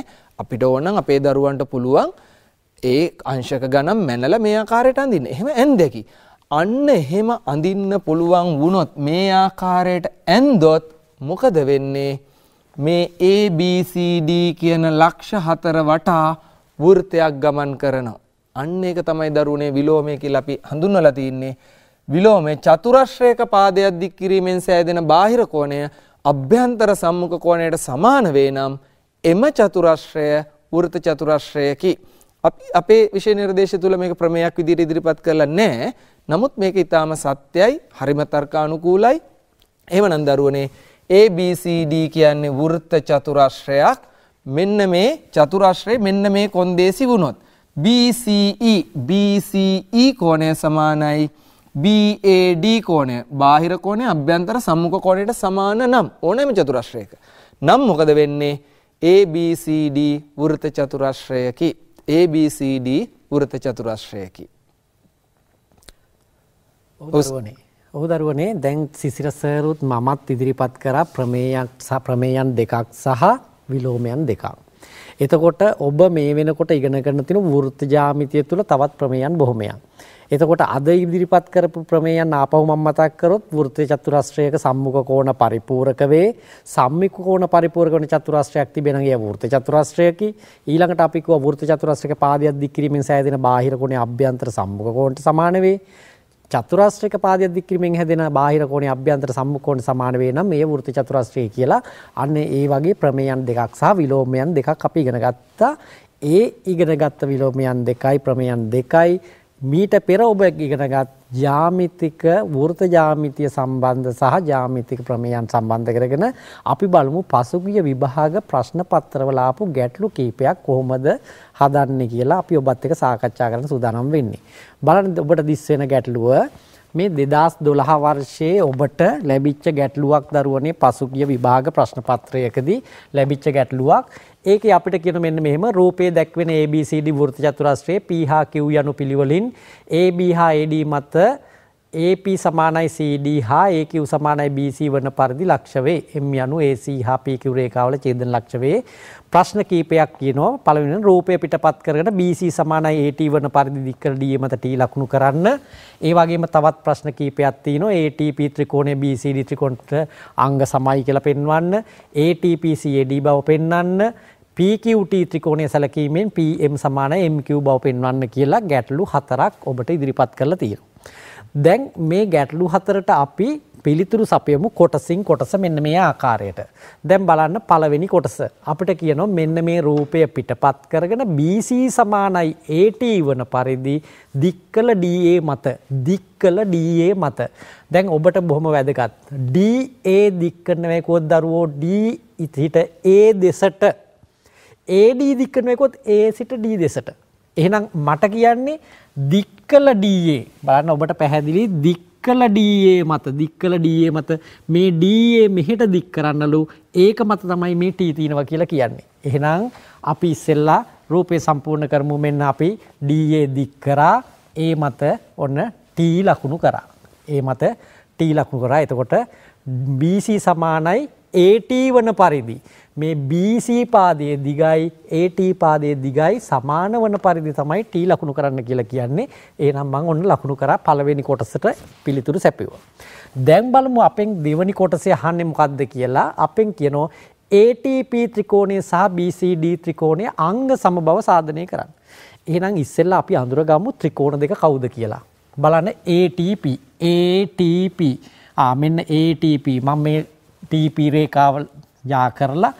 අපිට ඕන අපේ දරුවන්ට පුළුවන් ඒ අංශක ගණන් මැනලා මේ ආකාරයට අඳින්න. එහෙම ඇන්දකි. අන්න එහෙම අඳින්න පුළුවන් වුණොත් මේ ආකාරයට ඇන්දොත් මොකද වෙන්නේ මේ ABCD කියන ලක්ෂ හතර වටා වෘතයක් ගමන් කරනවා. අන්න ඒක තමයි දරුණේ විලෝමය කියලා අපි හඳුන්වලා තින්නේ. විලෝමය චතුරස්‍රයක පාදයක් දික් කිරීමෙන් සෑදෙන බාහිර කෝණය අභ්‍යන්තර සම්මුඛ කෝණයට සමාන වේ නම් එම චතුරස්‍රය වෘත චතුරස්‍රයකි. අපි අපේ විෂය නිර්දේශය තුල මේක ප්‍රමේයක් විදිහට ඉදිරිපත් කරලා නැහැ. නමුත් මේක ඊටාම සත්‍යයි, හරිම තර්කානුකූලයි. එහෙමනම් දරුවනේ ABCD කියන්නේ වෘත්ත චතුරස්‍රයක්. මෙන්න මේ චතුරශ්‍රය මෙන්න මේ කොන්දේසි වුණොත් BCE BCE කෝණය සමානයි BAD කෝණය බාහිර කෝණය අභ්‍යන්තර සම්මුඛ කෝණයට සමාන නම් ඕනෑම චතුරශ්‍රයක. නම් මොකද වෙන්නේ? ABCD වෘත චතුරශ්‍රයකි. ABCD වෘත චතුරශ්‍රයකි. ඔවුනේ. ඔහු දරුවනේ දැන් සිසිර සරුත් මමත් ඉදිරිපත් කරා ප්‍රමේයක් සහ ප්‍රමේයන් දෙකක් සහ විලෝමයන් දෙකක්. එතකොට ඔබ මේ වෙනකොට ඉගෙන ගන්න තියෙන වෘත්ත ජ්‍යාමිතිය තුළ තවත් ප්‍රමේයන් බොහොමයක්. එතකොට අද ඉදිරිපත් කරපු ප්‍රමේයන් ආපහු මම මතක් කරොත් වෘත්ත චතුරස්‍රයක සම්මුඛ කෝණ පරිපූරක වේ. සම්මික කෝණ පරිපූරක වෙන චතුරස්‍රයක් තිබෙන ගේ වෘත්ත චතුරස්‍රයකි. ඊළඟට අපි කිව්වා වෘත්ත චතුරස්‍රයක පාදයක් දික් කිරීමෙන් සෑදෙන බාහිර කෝණේ අභ්‍යන්තර සම්මුඛ කෝණට සමාන වේ. චතුරාශ්‍රයක පාදයක් දික් කිරීමෙන් හැදෙන බාහිර කෝණේ අභ්‍යන්තර සම්මුඛ කෝණ සමාන වේ නම් මේ වෘත්ත චතුරාශ්‍රය කියලා අන්න ඒ වගේ ප්‍රමේයන් දෙකක් සහ විලෝමයන් දෙකක් අපි ඉගෙන ගත්තා. ඒ ඉගෙන ගත්ත විලෝමයන් දෙකයි ප්‍රමේයන් දෙකයි මීට පෙර ඔබ ඉගෙනගත් ජ්‍යාමිතික වෘත ජ්‍යාමිතිය සම්බන්ධ සහ ජ්‍යාමිතික ප්‍රමේයන් සම්බන්ධ කරගෙන අපි බලමු පසුගිය විභාග ප්‍රශ්න පත්‍රවල ආපු ගැටලු කීපයක් කොහොමද හදන්නේ කියලා අපි ඔබත් එක්ක සාකච්ඡා කරන්න සූදානම් වෙන්නේ. බලන්න ඔබට දිස් වෙන ගැටලුව මේ 2012 වර්ෂයේ ඔබට ලැබිච්ච ගැටලුවක් දරුවනේ පසුගිය විභාග ප්‍රශ්න පත්‍රයකදී ලැබිච්ච ගැටලුවක් ඒකේ අපිට කියන මෙන්න මෙහෙම රූපේ දැක්වෙන ABCD වෘත්ත චතුරස්‍රයේ P හා Q යනු පිළිවෙලින් AB හා AD මත AP සමානයි CD හා AQ සමානයි BC වන පරිදි ලක්ෂ වේ. M යනු AC හා PQ රේඛාවල ඡේදන ලක්ෂ වේ. ප්‍රශ්න කීපයක් කියනවා. පළවෙනියෙන් රූපය පිටපත් කරගෙන BC සමානයි AT වන පරිදි දික් කර D මත T ලකුණු කරන්න. ඒ වගේම තවත් ප්‍රශ්න කීපයක් තියෙනවා. ATP ත්‍රිකෝණය BCD ත්‍රිකෝණට අංග සමයි කියලා පෙන්වන්න. ATP CAD බව පෙන්වන්න. PQT ත්‍රිකෝණය සැලකීමෙන් PM සමානයි MQ බව පෙන්වන්න කියලා ගැටලු හතරක් ඔබට ඉදිරිපත් කරලා තියෙනවා. දැන් මේ ගැටලු හතරට අපි පිළිතුරු සපයමු කොටසින් කොටස මෙන්න මේ ආකාරයට. දැන් බලන්න පළවෙනි කොටස. අපිට කියනවා මෙන්න මේ රූපය පිටපත් කරගෙන BC සමානයි AT වන පරිදි දික් කළ DA මත දික් කළ DA මත. දැන් ඔබට බොහොම වැදගත්. DA දික් කරනවා කොහොත් දරුවෝ D ඉතිහිට A දෙසට AD දික් කරනවා කොහොත් A සිට D දෙසට. එහෙනම් මට කියන්නේ දික් කළ DA බලන්න ඔබට පැහැදිලි දික් දික්කල ඩයේ මත දික්කල ඩයේ මත මේ ඩයේ මෙහෙට දික් කරන්නලු ඒක මත තමයි මේ ටී තියෙනවා කියලා කියන්නේ. එහෙනම් අපි ඉස්සෙල්ලා රූපය සම්පූර්ණ කරමු මෙන්න අපි ඩයේ දික් කරා ඒ මත ඔන්න ටී ලකුණු කරා. ඒ මත ටී ලකුණු කරා. එතකොට BC සමානයි AT වන පරිදි මේ BC පාදයේ දිගයි AT පාදයේ දිගයි සමාන වන පරිදි තමයි T ලකුණු කරන්න කියලා කියන්නේ. එහෙනම් මම ඔන්න ලකුණු කරා පළවෙනි කොටසට පිළිතුරු සැපියුවා. දැන් බලමු අපෙන් දෙවෙනි කොටසේ අහන්නේ මොකද්ද කියලා. අපෙන් කියනෝ ATP ත්‍රිකෝණය සහ BCD ත්‍රිකෝණය අංග සමබව සාධනය කරන්න. එහෙනම් ඉස්සෙල්ලා අපි අඳුරගමු ත්‍රිකෝණ දෙක කවුද කියලා. බලන්න ATP ATP ආ මෙන්න ATP මම මේ TP රේඛාව යා කරලා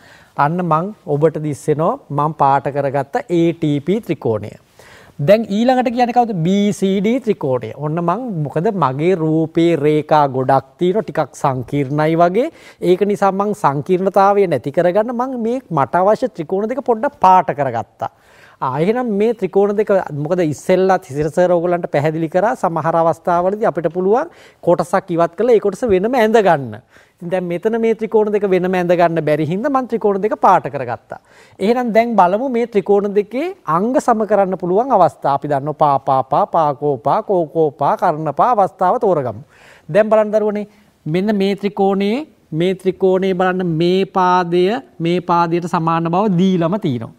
අන්න මං ඔබට දිස්සෙනවා මං පාට කරගත්ත ATP ත්‍රිකෝණය. දැන් ඊළඟට කියන්නේ කවුද BCD ත්‍රිකෝණය. ඔන්න මං මොකද මගේ රූපේ රේඛා ගොඩක් තියෙන ටිකක් සංකීර්ණයි වගේ. ඒක නිසා මං සංකීර්ණතාවය නැති කරගන්න මං මේ මට අවශ්‍ය ත්‍රිකෝණ දෙක පොඩ්ඩක් පාට කරගත්තා. ආයෙනම් මේ ත්‍රිකෝණ දෙක මොකද ඉස්සෙල්ලා තිසිරසර ඕගලන්ට පැහැදිලි කරා සමහර අවස්ථාවලදී අපිට පුළුවන් කොටසක් ඉවත් කරලා ඒ කොටස වෙනම ඇඳ ගන්න. දැන් මෙතන මේ ත්‍රිකෝණ දෙක වෙනම ඇඳ ගන්න බැරි හින්දා මම ත්‍රිකෝණ දෙක පාට කරගත්තා. එහෙනම් දැන් බලමු මේ ත්‍රිකෝණ දෙකේ අංග සම කරන්න පුළුවන් අවස්ථා. අපි දන්නවා පා පා පා පාකෝපා කෝකෝපා කර්ණපා අවස්ථාව තෝරගමු. දැන් බලන්න දරුවනේ මෙන්න මේ ත්‍රිකෝණයේ මේ ත්‍රිකෝණයේ බලන්න මේ පාදය මේ පාදයට සමාන බව දීලම තියෙනවා.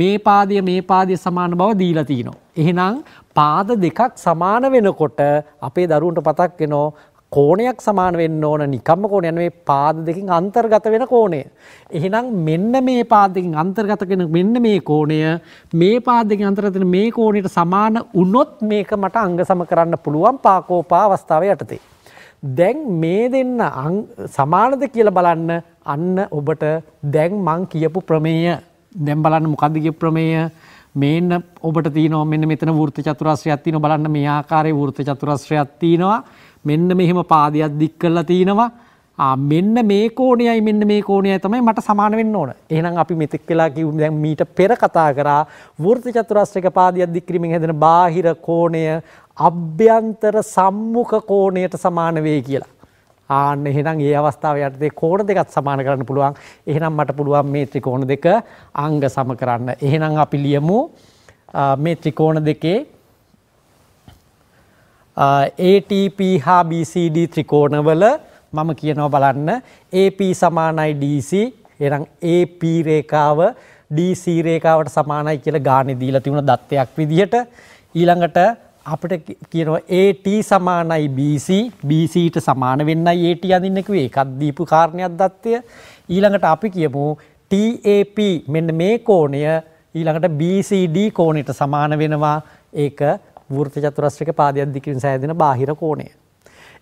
මේ පාදය මේ පාදය සමාන බව දීලා තියෙනවා. එහෙනම් පාද දෙකක් සමාන වෙනකොට අපේ දරුවන්ට පතක් වෙනවා කෝණයක් සමාන වෙන්න ඕන නිකම්ම කෝණය නෙවෙයි පාද දෙකකින් අන්තර්ගත වෙන කෝණය. එහෙනම් මෙන්න මේ පාද දෙකකින් අන්තර්ගත වෙන මෙන්න මේ කෝණය මේ පාද දෙකකින් අන්තර්ගත වෙන මේ කෝණයට සමාන වුණොත් මේක මට අංග සම කරන්න පුළුවන් පාකෝපා අවස්ථාව යටතේ. දැන් මේ දෙන්න සමානද කියලා බලන්න අන්න ඔබට දැන් මං කියපු ප්‍රමේය දැන් බලන්න මොකද්ද කියපු ප්‍රමේය මේන්න ඔබට තියෙනවා මෙන්න මෙතන වෘත්ත චතුරස්‍රයක් තියෙනවා බලන්න මේ ආකාරයේ වෘත්ත චතුරස්‍රයක් තියෙනවා මෙන්න මෙහෙම පාදයක් දික් කරලා තිනවා මෙන්න මේ කෝණයයි මෙන්න මේ කෝණයයි තමයි මට සමාන වෙන්න ඕන. එහෙනම් අපි මෙතෙක් වෙලා කිව්ව දැන් මීට පෙර කතා කරා වෘත්ත චතුරස්‍රයක පාදයක් දික් කිරීමෙන් හැදෙන බාහිර කෝණය අභ්‍යන්තර සම්මුඛ කෝණයට සමාන වෙයි කියලා. ආන්න එහෙනම් ඒ අවස්ථාව යටතේ කෝණ දෙකත් සමාන කරන්න පුළුවන්. එහෙනම් මට පුළුවන් මේ ත්‍රිකෝණ දෙක අංග සම කරන්න. එහෙනම් අපි ලියමු මේ ත්‍රිකෝණ දෙකේ Uh, ATP හා BCD ත්‍රිකෝණවල මම කියනවා බලන්න AP සමානයි DC එහෙනම් AP රේඛාව DC රේඛාවට සමානයි කියලා ගානේ දීලා තිබුණ දත්තයක් විදිහට ඊළඟට අපිට කියනවා AT සමානයි BC BCට සමාන වෙන්නයි AT අඳින්න කිව්වේ එකක් දීපු කාරණයක් දත්තය ඊළඟට අපි කියමු TAP මෙන්න මේ කෝණය ඊළඟට BCD කෝණයට සමාන වෙනවා ඒක වෘත චතුරස්ත්‍රික පාදයක් දිගින් සෑදෙන බාහිර කෝණය.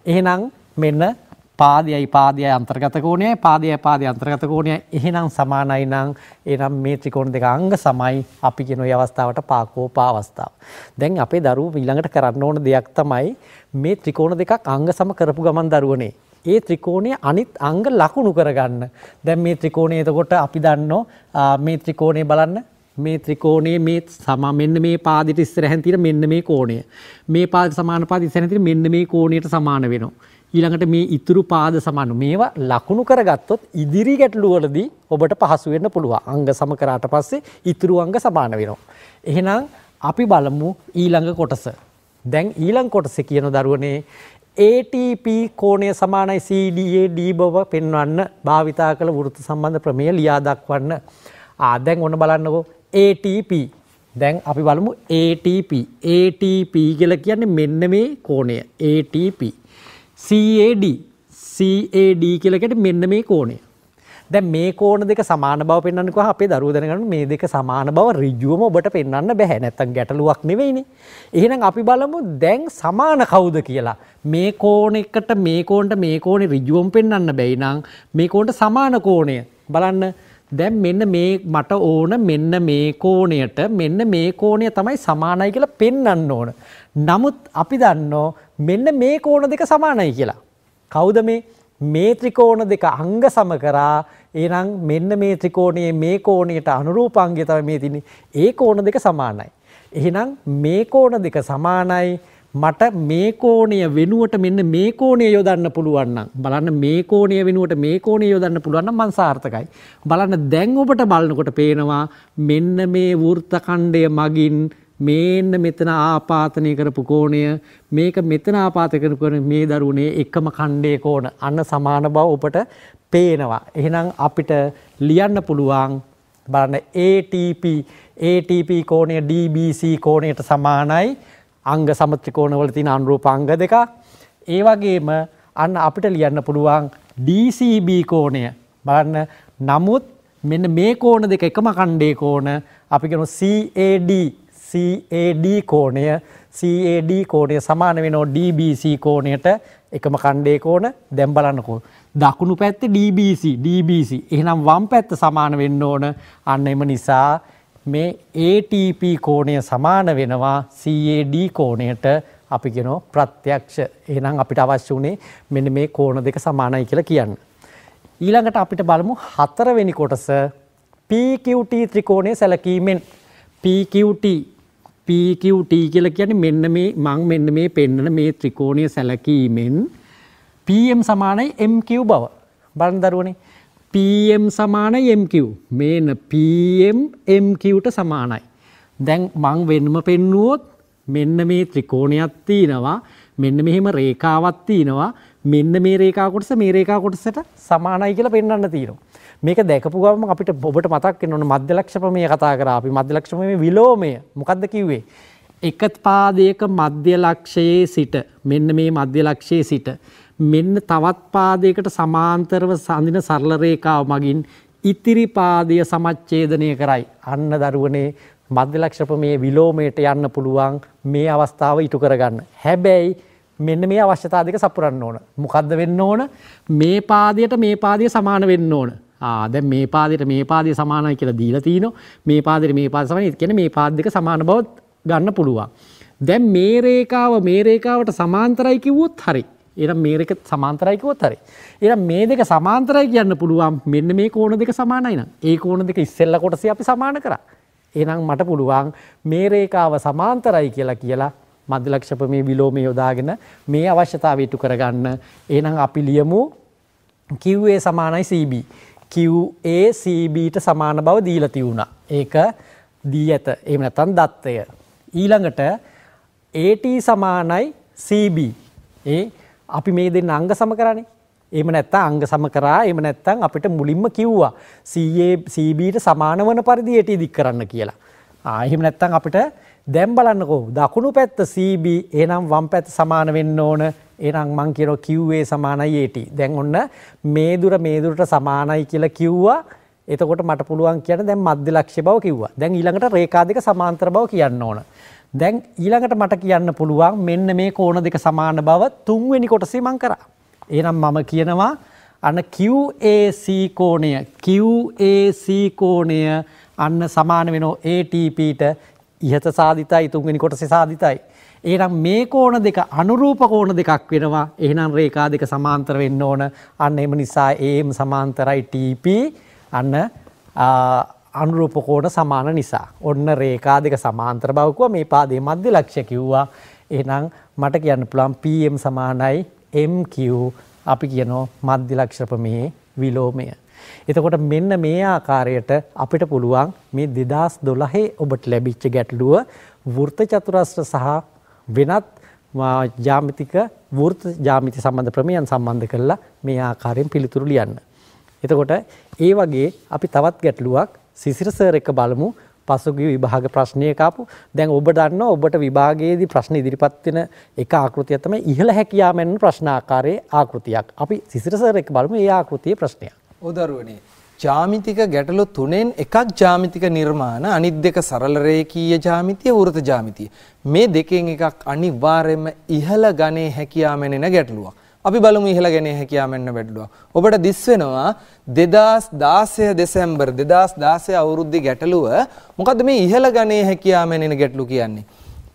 එහෙනම් මෙන්න පාදයයි පාදයයි අන්තර්ගත කෝණයයි පාදයයි පාදයයි අන්තර්ගත කෝණයයි එහෙනම් සමානයි නම් එනම් මේ ත්‍රිකෝණ දෙක අංග සමයි අපි කියන ওই අවස්ථාවට පාකෝපා අවස්ථාව. දැන් අපේ දරුවෝ ඊළඟට කරන්න ඕන දෙයක් තමයි මේ ත්‍රිකෝණ දෙකක් අංග සම කරපු ගමන් දරුවනේ ඒ ත්‍රිකෝණයේ අනිත් අංග ලකුණු කරගන්න. දැන් මේ ත්‍රිකෝණය එතකොට අපි දන්නෝ මේ ත්‍රිකෝණය බලන්න මේ ත්‍රිකෝණයේ මේ සමා මෙන්න මේ පාදයට ඉස්සරහින් තියෙන මෙන්න මේ කෝණය. මේ පාද සමාන පාද ඉස්සරහින් තියෙන මෙන්න මේ කෝණයට සමාන වෙනවා. ඊළඟට මේ ඉතුරු පාද සමාන මේවා ලකුණු කරගත්තොත් ඉදිරි ගැටලුවලදී ඔබට පහසු වෙන්න පුළුවන්. අංග සම කරාට පස්සේ ඉතුරු අංග සමාන වෙනවා. එහෙනම් අපි බලමු ඊළඟ කොටස. දැන් ඊළඟ කොටසේ කියන දරුවනේ ATP කෝණය සමානයි CDA D බව පෙන්වන්න භාවිතා කළ වෘත්ත සම්බන්ධ ප්‍රමේය ලියා දක්වන්න. ආ දැන් ඔන්න බලන්නකෝ ATP දැන් අපි බලමු ATP ATP කියලා කියන්නේ මෙන්න මේ කෝණය ATP CAD CAD කියලා කියන්නේ මෙන්න මේ කෝණය දැන් මේ කෝණ දෙක සමාන බව පෙන්වන්න කිව්වහම අපේ දරුවෝ දැනගන්න මේ දෙක සමාන බව ඍජුවම ඔබට පෙන්වන්න බෑ නැත්තම් ගැටලුවක් නෙවෙයිනේ එහෙනම් අපි බලමු දැන් සමාන කවුද කියලා මේ කෝණ එකට මේ කෝණට මේ කෝණේ ඍජුවම පෙන්වන්න බැයි නම් මේ කෝණට සමාන කෝණය බලන්න දැන් මෙන්න මේ මට ඕන මෙන්න මේ කෝණයට මෙන්න මේ කෝණය තමයි සමානයි කියලා පෙන්වන්න ඕන. නමුත් අපි දන්නෝ මෙන්න මේ කෝණ දෙක සමානයි කියලා. කවුද මේ මේ ත්‍රිකෝණ දෙක අංග සම කරා එහෙනම් මෙන්න මේ ත්‍රිකෝණයේ මේ කෝණයට අනුරූප අංගය තමයි මේ තින්නේ. ඒ කෝණ දෙක සමානයි. එහෙනම් මේ කෝණ දෙක සමානයි. මට මේ කෝණය වෙනුවට මෙන්න මේ කෝණය යොදන්න පුළුවන් නම් බලන්න මේ කෝණය වෙනුවට මේ කෝණය යොදන්න පුළුවන් නම් මං සාර්ථකයි. බලන්න දැන් ඔබට බලනකොට පේනවා මෙන්න මේ වෘත්ත ඛණ්ඩය මගින් මේන්න මෙතන ආපාතනය කරපු කෝණය මේක මෙතන ආපාතය කරපු මේ දරුණේ එකම ඛණ්ඩයේ කෝණ අන්න සමාන බව ඔබට පේනවා. එහෙනම් අපිට ලියන්න පුළුවන් බලන්න ATP ATP කෝණය DBC කෝණයට සමානයි අංග සමත්‍රිකෝණවල තින අනුරූපාංග දෙක ඒ වගේම අන්න අපිට ලියන්න පුළුවන් DCB කෝණය බලන්න නමුත් මෙන්න මේ කෝණ දෙක එකම කණ්ඩේ කෝණ අපි කියනවා CAD CAD කෝණය CAD කෝණය සමාන වෙනවා DBC කෝණයට එකම කණ්ඩේ කෝණ දැන් බලන්නකෝ දකුණු පැත්තේ DBC DBC එහෙනම් වම් පැත්ත සමාන වෙන්න ඕන අන්න එම නිසා මේ ATP කෝණය සමාන වෙනවා CAD කෝණයට අපි කියනවා ප්‍රත්‍යක්ෂ. එහෙනම් අපිට අවශ්‍ය උනේ මෙන්න මේ කෝණ දෙක සමානයි කියලා කියන්න. ඊළඟට අපිට බලමු හතරවෙනි කොටස PQT ත්‍රිකෝණය සැලකීමෙන් PQT PQT කියලා කියන්නේ මෙන්න මේ මං මෙන්න මේ පෙන්නන මේ ත්‍රිකෝණය සැලකීමෙන් PM සමානයි MQ බව. බලන්න දරුවනේ PM සමානයි MQ මේන PM MQට සමානයි. දැන් මං වෙන්නම පෙන්නුවොත් මෙන්න මේ ත්‍රිකෝණයක් තියෙනවා මෙන්න මෙහෙම රේඛාවක් තියෙනවා මෙන්න මේ රේඛා කොටස මේ රේඛා කොටසට සමානයි කියලා පෙන්වන්න තියෙනවා. මේක දැකපු ගමන් අපිට ඔබට මතක් වෙන ඕන මධ්‍යලක්ෂපමය කතා කරා අපි මධ්‍යලක්ෂපමය විලෝමය මොකද්ද කිව්වේ? එක පාදයක මධ්‍යලක්ෂයේ සිට මෙන්න මේ මධ්‍යලක්ෂයේ සිට මෙන්න තවත් පාදයකට සමාන්තරව සඳින සරල රේඛාව මගින් ඉතිරි පාදය සමච්ඡේදනය කරයි. අන්න දරුවනේ මධ්‍යලක්ෂපමේ විලෝමයට යන්න පුළුවන් මේ අවස්ථාව ඉටු කරගන්න. හැබැයි මෙන්න මේ අවශ්‍යතා දෙක සපුරන්න ඕන. මොකද්ද වෙන්න ඕන? මේ පාදයට මේ පාදය සමාන වෙන්න ඕන. ආ දැන් මේ පාදයට මේ පාදය සමානයි කියලා දීලා තිනෝ. මේ පාදයට මේ පාදය සමානයි. ඒ කියන්නේ මේ පාද දෙක සමාන බව ගන්න පුළුවන්. දැන් මේ රේඛාව මේ රේඛාවට සමාන්තරයි කිව්වොත් හරියි. එ මේක සමාන්තරයිකවත් හරි. එ මේ දෙක සමාන්තරයි කියන්න පුළුවන් මෙන්න මේ කෝන දෙක සමානයින ඒ කෝන දෙක ඉස්සෙල්ල කොටස අපි සමාන කර. එනම් මට පුළුවන් මේ රේකාව සමාන්තරයි කියලා කියලා මධ්‍යලක්ෂප මේ විලෝම යොදාගෙන මේ අවශ්‍යතාව ඉටු කරගන්න ඒනම් අපි ලියමු කිව්වේ සමානයි CB QA CBට සමාන බව දීලා තියුණා. ඒක දී ඇත. එහෙම නැත්නම් දත්තය. ඊළඟට AT සමානයි CB. ඒ අපි මේ දෙන්න අංග සම කරන්නේ. එහෙම නැත්නම් අංග සම කරා එහෙම නැත්නම් අපිට මුලින්ම කිව්වා CA CBට සමාන වන පරිදි ඒටි දික් කරන්න කියලා. ආ එහෙම නැත්නම් අපිට දැන් බලන්නකෝ දකුණු පැත්ත CB එහෙනම් වම් පැත්ත සමාන වෙන්න ඕන. එහෙනම් මං කියනවා QA සමානයි ඒටි. දැන් ඔන්න මේ දුර මේ දුරට සමානයි කියලා කිව්වා. එතකොට මට පුළුවන් කියන්න දැන් මධ්‍ය ලක්ෂ්‍ය බව කිව්වා. දැන් ඊළඟට රේඛා දෙක සමාන්තර බව කියන්න ඕන. දැන් ඊළඟට මට කියන්න පුළුවන් මෙන්න මේ කෝණ දෙක සමාන බව තුන්වෙනි කොටසේ මං කරා. එහෙනම් මම කියනවා අන්න QAC කෝණය QAC කෝණය අන්න සමාන වෙනවා ATPට ඉහත සාධිතයි තුන්වෙනි කොටසේ සාධිතයි. එහෙනම් මේ කෝණ දෙක අනුරූප කෝණ දෙකක් වෙනවා. එහෙනම් රේඛා දෙක සමාන්තර වෙන්න ඕන. අන්න එම නිසා AM සමාන්තරයි TP. අන්න අනුරූපකෝට සමාන නිසා. ඔන්න රේකා දෙක සමාන්තර බවකුව මේ පාදේ මධ්‍ය ලක්ෂ්‍ය කිව්වා. එහෙනම් මට කියන්න පුළුවන් PM සමානයි MQ අපි කියනෝ මධ්‍ය ලක්ෂ්‍ය ප්‍රමේයේ විලෝමය. එතකොට මෙන්න මේ ආකාරයට අපිට පුළුවන් මේ 2012 ඔබට ලැබිච්ච ගැටලුව වෘත්ත චතුරස්‍ර සහ වෙනත් ජ්‍යාමිතික වෘත්ත ජ්‍යාමිති සම්බන්ධ ප්‍රමේයන් සම්බන්ධ කරලා මේ ආකාරයෙන් පිළිතුරු ලියන්න. එතකොට ඒ වගේ අපි තවත් ගැටලුවක් සිසිරසර් එක බලමු පසුගිය විභාග ප්‍රශ්නයක ආපු දැන් ඔබ දන්නවා ඔබට විභාගයේදී ප්‍රශ්න ඉදිරිපත් වෙන එක ආකෘතිය තමයි ඉහළ හැකියාවෙන් ප්‍රශ්න ආකාරයේ ආකෘතියක්. අපි සිසිරසර් එක බලමු ඒ ආකෘතියේ ප්‍රශ්නය. උදරුවනේ ජාමිතික ගැටලු තුනෙන් එකක් ජාමිතික නිර්මාණ අනිත් දෙක සරල රේඛීය ජාමිතිය වෘත ජාමිතිය. මේ දෙකෙන් එකක් අනිවාර්යයෙන්ම ඉහළ ගණේ හැකියාවෙන් එන ගැටලුවක්. අපි බලමු ඉහළ ගෙන හැකියා මෙන්න බෙඩ්ඩුව. ඔබට දිස් වෙනවා 2016 දෙසැම්බර් 2016 අවුරුද්දේ ගැටලුව. මොකද්ද මේ ඉහළ ගණේ හැකියා මෙනෙන ගැටලු කියන්නේ?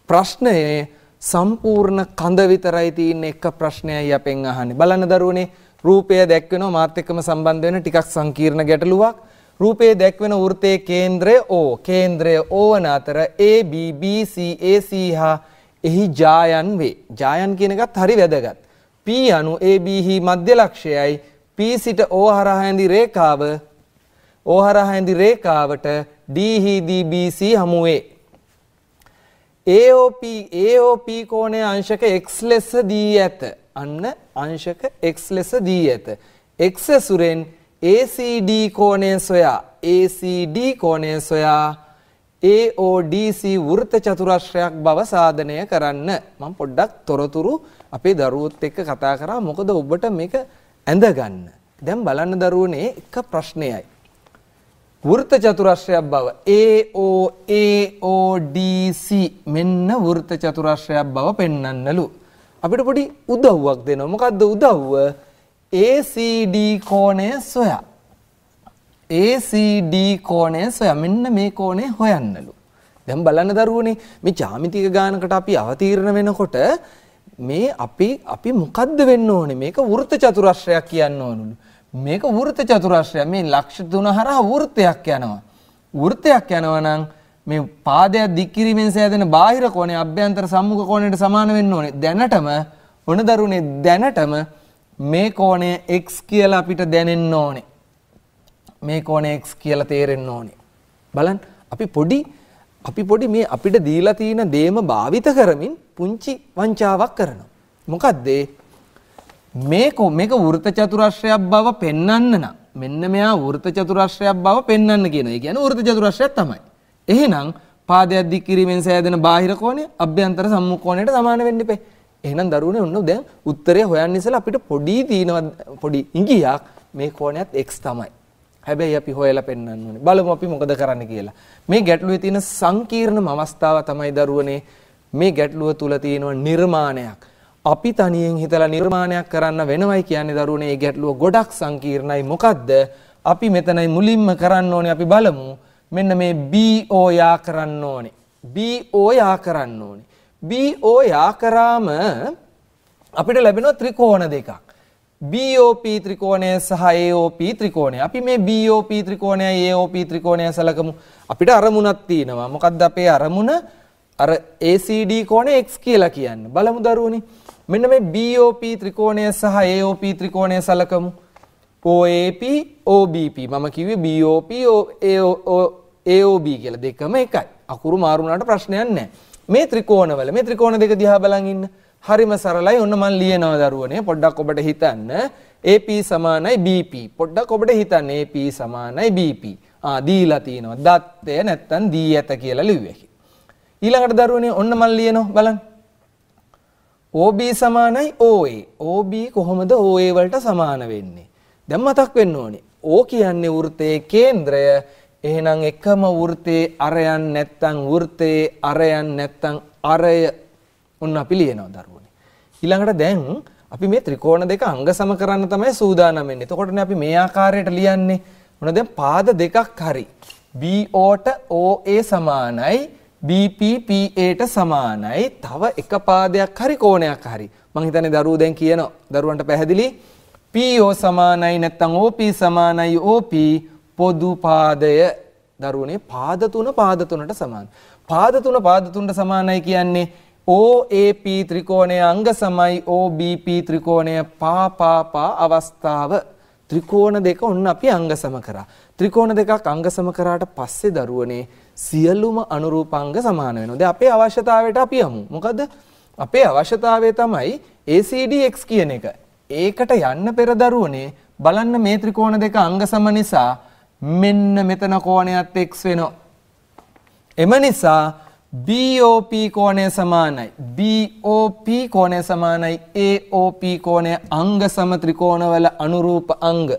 ප්‍රශ්නයේ සම්පූර්ණ කඳ විතරයි තියෙන එක ප්‍රශ්නයයි අපෙන් අහන්නේ. බලන්න දරුවනේ රූපය දැක්වෙනවා මාත් එක්කම සම්බන්ධ වෙන ටිකක් සංකීර්ණ ගැටලුවක්. රූපයේ දැක්වෙන වෘතයේ කේන්ද්‍රය O. කේන්ද්‍රය O වන අතර A B B C A C හා එහි ජායන් වේ. ජායන් කියන එකත් හරි වැදගත්. P අනු AB හි මධ්‍ය ලක්ෂයයි P සිට O හරහා ඇඳි රේඛාව O හරහා ඇඳි රේඛාවට D හිදී BC හමු වේ. AOP AOP කෝණයේ අංශක x ලෙස දී ඇත. අන්න අංශක x ලෙස දී ඇත. x ඇසුරෙන් ACD කෝණය සොයා ACD කෝණය සොයා AODC වෘත්ත චතුරස්‍රයක් බව සාධනය කරන්න. මම පොඩ්ඩක් තොරතුරු අපේ දරුවොත් එක්ක කතා කරා මොකද ඔබට මේක ඇඳගන්න. දැන් බලන්න දරුවනේ එක ප්‍රශ්නයයි. වෘත චතුරස්‍රයක් බව AOAODC මෙන්න වෘත චතුරස්‍රයක් බව පෙන්වන්නලු. අපිට පොඩි උදව්වක් දෙනවා. මොකද්ද උදව්ව? ACD කෝණය සොයා. ACD කෝණය සොයා. මෙන්න මේ කෝණය හොයන්නලු. දැන් බලන්න දරුවනේ මේ ජ්‍යාමිතික ගානකට අපි අවතීර්ණ වෙනකොට මේ අපි අපි මොකද්ද වෙන්න ඕනේ මේක වෘත්ත චතුරස්‍රයක් කියන්න ඕනලු. මේක වෘත්ත චතුරස්‍රය මේ ලක්ෂ 3 හරහා වෘත්තයක් යනවා. වෘත්තයක් යනවා නම් මේ පාදය දික් කිරීමෙන් සෑදෙන බාහිර කෝණය අභ්‍යන්තර සම්මුඛ කෝණයට සමාන වෙන්න ඕනේ. දැනටම ඔන දරුනේ දැනටම මේ කෝණය x කියලා අපිට දැනෙන්න ඕනේ. මේ කෝණය x කියලා තේරෙන්න ඕනේ. බලන්න අපි පොඩි අපි පොඩි මේ අපිට දීලා තියෙන දේම භාවිත කරමින් පුංචි වංචාවක් කරනවා. මොකද්ද මේක මේක වෘත චතුරස්‍රයක් බව පෙන්වන්න නම් මෙන්න මෙයා වෘත චතුරස්‍රයක් බව පෙන්වන්න කියනවා. ඒ කියන්නේ වෘත චතුරස්‍රයක් තමයි. එහෙනම් පාදයක් දික් කිරීමෙන් සෑදෙන බාහිර කෝණය අභ්‍යන්තර සම්මුඛ කෝණයට සමාන වෙන්න ඉපේ. එහෙනම් දරුවනේ ඔන්න දැන් උත්තරය හොයන්න ඉස්සලා අපිට පොඩි දිනව පොඩි ඉඟියක් මේ කෝණයත් x තමයි. හැබැයි අපි හොයලා පෙන්වන්න ඕනේ. බලමු අපි මොකද කරන්න කියලා. මේ ගැටලුවේ තියෙන සංකීර්ණම අවස්ථාව තමයි දරුවනේ මේ ගැටලුව තුල තියෙන නිර්මාණයක්. අපි තනියෙන් හිතලා නිර්මාණයක් කරන්න වෙනවයි කියන්නේ දරුවනේ මේ ගැටලුව ගොඩක් සංකීර්ණයි. මොකද්ද? අපි මෙතනයි මුලින්ම කරන්න ඕනේ අපි බලමු. මෙන්න මේ BO යා කරන්න ඕනේ. BO යා කරන්න ඕනේ. BO යා කරාම අපිට ලැබෙනවා ත්‍රිකෝණ දෙකක්. BOP ත්‍රිකෝණය සහ AOP ත්‍රිකෝණය. අපි මේ BOP ත්‍රිකෝණයයි AOP ත්‍රිකෝණය සලකමු. අපිට අරමුණක් තියෙනවා. මොකද්ද අපේ අරමුණ? අර ACD කෝණය x කියලා කියන්න. බලමු දරුවනේ. මෙන්න මේ BOP ත්‍රිකෝණය සහ AOP ත්‍රිකෝණය සලකමු. OAP OBP මම කිව්වේ BOP AOB කියලා දෙකම එකයි. අකුරු මාරු වුණාට ප්‍රශ්නයක් නැහැ. මේ ත්‍රිකෝණවල මේ ත්‍රිකෝණ දෙක දිහා බලන් ඉන්න. හරිම සරලයි ඔන්න මන් ලියනවා දරුවනේ පොඩ්ඩක් ඔබට හිතන්න AP සමානයි BP පොඩ්ඩක් ඔබට හිතන්න AP සමානයි BP ආ දීලා තිනවා දත්තය නැත්තම් දී ඇත කියලා ලිව්වේ ඊළඟට දරුවනේ ඔන්න මන් ලියනවා බලන්න OB සමානයි OA OB කොහොමද OA වලට සමාන වෙන්නේ දැන් මතක් වෙන්න ඕනේ O කියන්නේ වෘතයේ කේන්ද්‍රය එහෙනම් එකම වෘතයේ අරයන් නැත්තම් වෘතයේ අරයන් නැත්තම් අරය ඔන්න අපි ලියනවා දරුවනේ. ඊළඟට දැන් අපි මේ ත්‍රිකෝණ දෙක අංග සම කරන්න තමයි සූදානම් වෙන්නේ. එතකොටනේ අපි මේ ආකාරයට ලියන්නේ. මොන දැන් පාද දෙකක් හරි. BO ට OA සමානයි BPPAට සමානයි තව එක පාදයක් හරි කෝණයක් හරි මං හිතන්නේ දරුවෝ දැන් කියනවා දරුවන්ට පැහැදිලි PO සමානයි නැත්නම් OP සමානයි OP පොදු පාදය දරුවනේ පාද තුන පාද තුනට සමාන පාද තුන පාද තුනට සමානයි කියන්නේ OAP ත්‍රිකෝණයේ අංග සමයි OBP ත්‍රිකෝණය පාපාපා අවස්ථාව ත්‍රිකෝණ දෙක ඔන්න අපි අංගසම කරා. ත්‍රිකෝණ දෙකක් අංගසම කරාට පස්සේ දරුවනේ සියලුම අනුරූපාංග සමාන වෙනවා. දැන් අපේ අවශ්‍යතාවයට අපි යමු. මොකද අපේ අවශ්‍යතාවය තමයි ACDX කියන එක. ඒකට යන්න පෙර දරුවනේ බලන්න මේ ත්‍රිකෝණ දෙක අංගසම නිසා මෙන්න මෙතන කෝණයත් x වෙනවා. එම නිසා BOP කෝණය සමානයි BOP කෝණය සමානයි AOP කෝණය අංග සම ත්‍රිකෝණවල අනුරූප අංග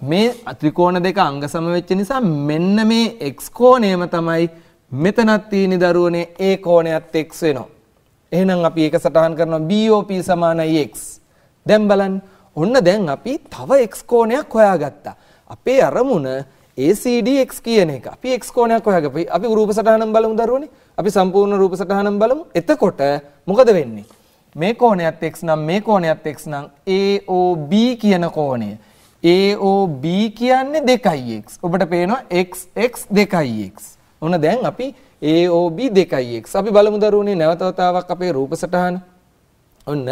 මේ ත්‍රිකෝණ දෙක අංග සම වෙච්ච නිසා මෙන්න මේ x කෝණයම තමයි මෙතනත් තියෙන දරුවනේ A කෝණයත් x වෙනවා එහෙනම් අපි ඒක සටහන් කරනවා BOP සමානයි x දැන් බලන්න ඔන්න දැන් අපි තව x කෝණයක් හොයාගත්තා අපේ අරමුණ ACDX කියන එක. අපි x කෝණයක් හොයාගපයි. අපි රූප සටහනම බලමු දරුවනේ. අපි සම්පූර්ණ රූප සටහනම බලමු. එතකොට මොකද වෙන්නේ? මේ කෝණයත් x නම් මේ කෝණයත් x නම් AOB කියන කෝණය. AOB කියන්නේ 2x. ඔබට පේනවා xx 2x. ඔන්න දැන් අපි AOB 2x. අපි බලමු දරුවනේ නැවතවතාවක් අපේ රූප සටහන. ඔන්න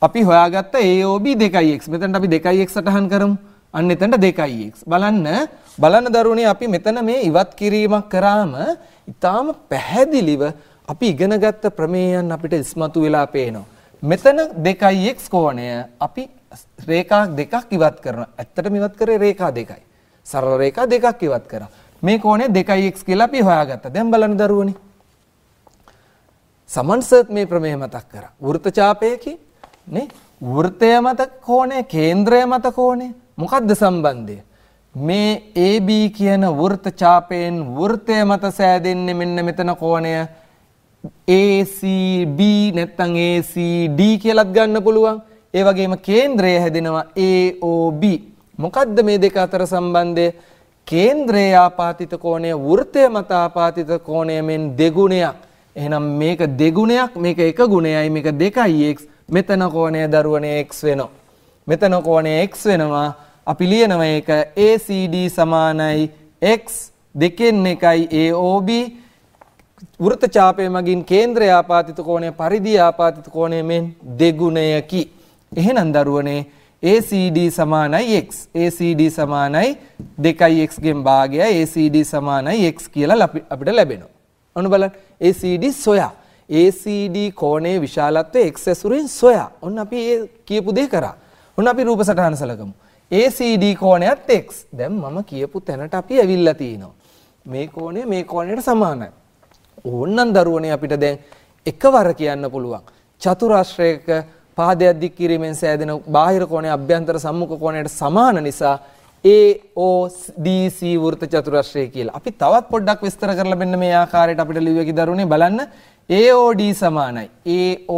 අපි හොයාගත්ත AOB 2x. මෙතනට අපි 2x සටහන් කරමු. අන්න එතනට 2x. බලන්න බලන්න දරුවනේ අපි මෙතන මේ ඉවත් කිරීමක් කරාම ඊටාම පැහැදිලිව අපි ඉගෙනගත්ත ප්‍රමේයන් අපිට ඉස්මතු වෙලා පේනවා. මෙතන 2x කෝණය අපි රේඛා දෙකක් ඉවත් කරනවා. ඇත්තටම ඉවත් කරේ රේඛා දෙකයි. සරල රේඛා දෙකක් ඉවත් කරා. මේ කෝණය 2x කියලා අපි හොයාගත්තා. දැන් බලන්න දරුවනේ. සමන්සර්ත් මේ ප්‍රමේය මතක් කරා. වෘත්තචාපයකින් නේ වෘත්තය මත කෝණය, කේන්ද්‍රය මත කෝණය මොකක්ද සම්බන්ධය? මේ AB කියන වෘත්ත ඡාපයෙන් වෘත්තය මත සෑදෙන්නේ මෙන්න මෙතන කෝණය ACB නැත්නම් ACD කියලාත් ගන්න පුළුවන්. ඒ වගේම කේන්ද්‍රය හැදෙනවා AOB. මොකද්ද මේ දෙක අතර සම්බන්ධය? කේන්ද්‍රයේ ආපාතිත කෝණය වෘත්තය මත ආපාතිත කෝණය මෙන් දෙගුණයක්. එහෙනම් මේක දෙගුණයක්, මේක එක ගුණයයි, මේක දෙකයි x. මෙතන කෝණය දරුවනේ x වෙනවා. මෙතන කෝණය x වෙනවා. අපි ලියනවා ඒක ACD සමානයි x දෙකෙන් එකයි AOB වෘතචාපය මගින් කේන්ද්‍රය ආපාතිත කෝණය පරිදි ආපාතිත කෝණය මෙන් දෙගුණයකි. එහෙනම් දරුවනේ ACD සමානයි x. ACD සමානයි 2x ගෙන් භාගය ACD සමානයි x කියලා අපිට ලැබෙනවා. ඔන්න බලන්න ACD සොයා. ACD කෝණයේ විශාලත්වය x ඇසුරින් සොයා. ඔන්න අපි ඒ කියපු දේ කරා. ඔන්න අපි රූප සටහන සලකමු. ACD කෝණයත් x. දැන් මම කියපු තැනට අපි ඇවිල්ලා තිනවා. මේ කෝණය මේ කෝණයට සමානයි. ඕන්නම් දරුවනේ අපිට දැන් එකවර කියන්න පුළුවන්. චතුරාශ්‍රයක පාදයක් දික් කිරීමෙන් සෑදෙන බාහිර කෝණය අභ්‍යන්තර සම්මුඛ කෝණයට සමාන නිසා AODC වෘත්ත චතුරාශ්‍රය කියලා. අපි තවත් පොඩ්ඩක් විස්තර කරලා මෙන්න මේ ආකාරයට අපිට ලිව්වකි දරුවනේ බලන්න AOD සමානයි.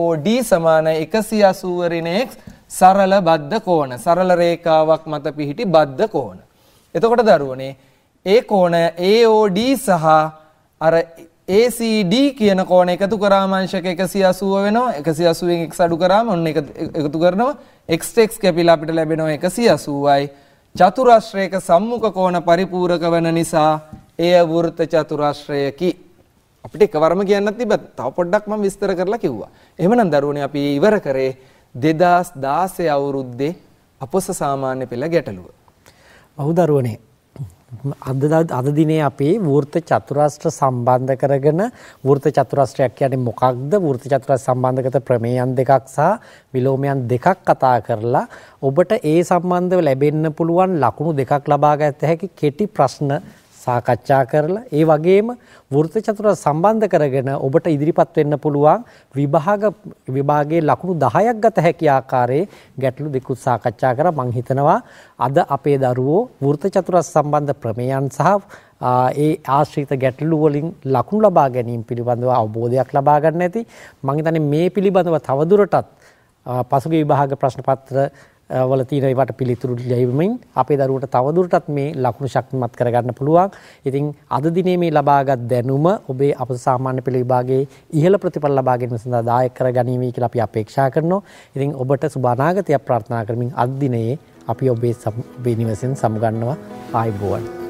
AOD සමානයි 180 ඍණ x සරල බද්ධ කෝණ සරල රේඛාවක් මත පිහිටි බද්ධ කෝණ. එතකොට දරුවනේ ඒ කෝණ AOD සහ අර ACD කියන කෝණ එකතු කරාම අංශක 180 වෙනවා 180න් x අඩු කරාම ඔන්න එක එකතු කරනවා x x කැපිලා අපිට ලැබෙනවා 180යි චතුරස්‍රයක සම්මුඛ කෝණ පරිපූරක වන නිසා එය වෘත්ත චතුරස්‍රයකි අපිට එකවරම කියන්න තිබ්බ තව පොඩ්ඩක් මම විස්තර කරලා කිව්වා එහෙමනම් දරුවනේ අපි ඉවර කරේ දෙදස් දාසය අවුරුද්දේ අපොස සාමාන්‍ය පෙළ ගැටලුව. බහුදරුවනේ අද අද දිනේ අපේ වෘත චතුරාස්ත්‍ර සම්බන්ධ කරගෙන වෘත චතුරාස්ත්‍රයක් කියන්නේ මොකක්ද වෘත චතුරාස්ත්‍ර සම්බන්ධකත ප්‍රමේයන් දෙකක් සහ විලෝමයන් දෙකක් කතා කරලා ඔබට ඒ සම්බන්ධව ලැබෙන්න පුළුවන් ලකුණු දෙකක් ලබා ගත හැකි කෙටි ප්‍රශ්න සාකච්ඡා කරලා ඒ වගේම වෘත්ත චතුර සම්බන්ධ කරගෙන ඔබට ඉදිරිපත් වෙන්න පුළුවන් විභාග විභාගයේ ලකුණු 10ක් ගත හැකි ආකාරයේ ගැටලු දෙකුත් සාකච්ඡා කරා මම හිතනවා අද අපේ දරුවෝ වෘත්ත චතුර සම්බන්ධ ප්‍රමේයන් සහ ඒ ආශ්‍රිත ගැටලු වලින් ලකුණු ලබා ගැනීම පිළිබඳව අවබෝධයක් ලබා ගන්න ඇති මම හිතන්නේ මේ පිළිබඳව තවදුරටත් පසුගිය විභාග ප්‍රශ්න පත්‍ර වල තියෙන ඒවට පිළිතුරු ලැබෙමින් අපේ දරුවට තවදුරටත් මේ ලකුණු ශක්තිමත් කරගන්න පුළුවන්. ඉතින් අද දිනේ මේ ලබාගත් දැනුම ඔබේ අප සාමාන්‍ය පෙළ විභාගයේ ඉහළ ප්‍රතිඵල ලබා ගැනීම සඳහා දායක කරගනිමි කියලා අපි අපේක්ෂා කරනවා. ඉතින් ඔබට සුබ අනාගතයක් ප්‍රාර්ථනා කරමින් අද දිනේ අපි ඔබේ ඔබේ නිවසෙන් සමුගන්නවා ආයිබෝවන්.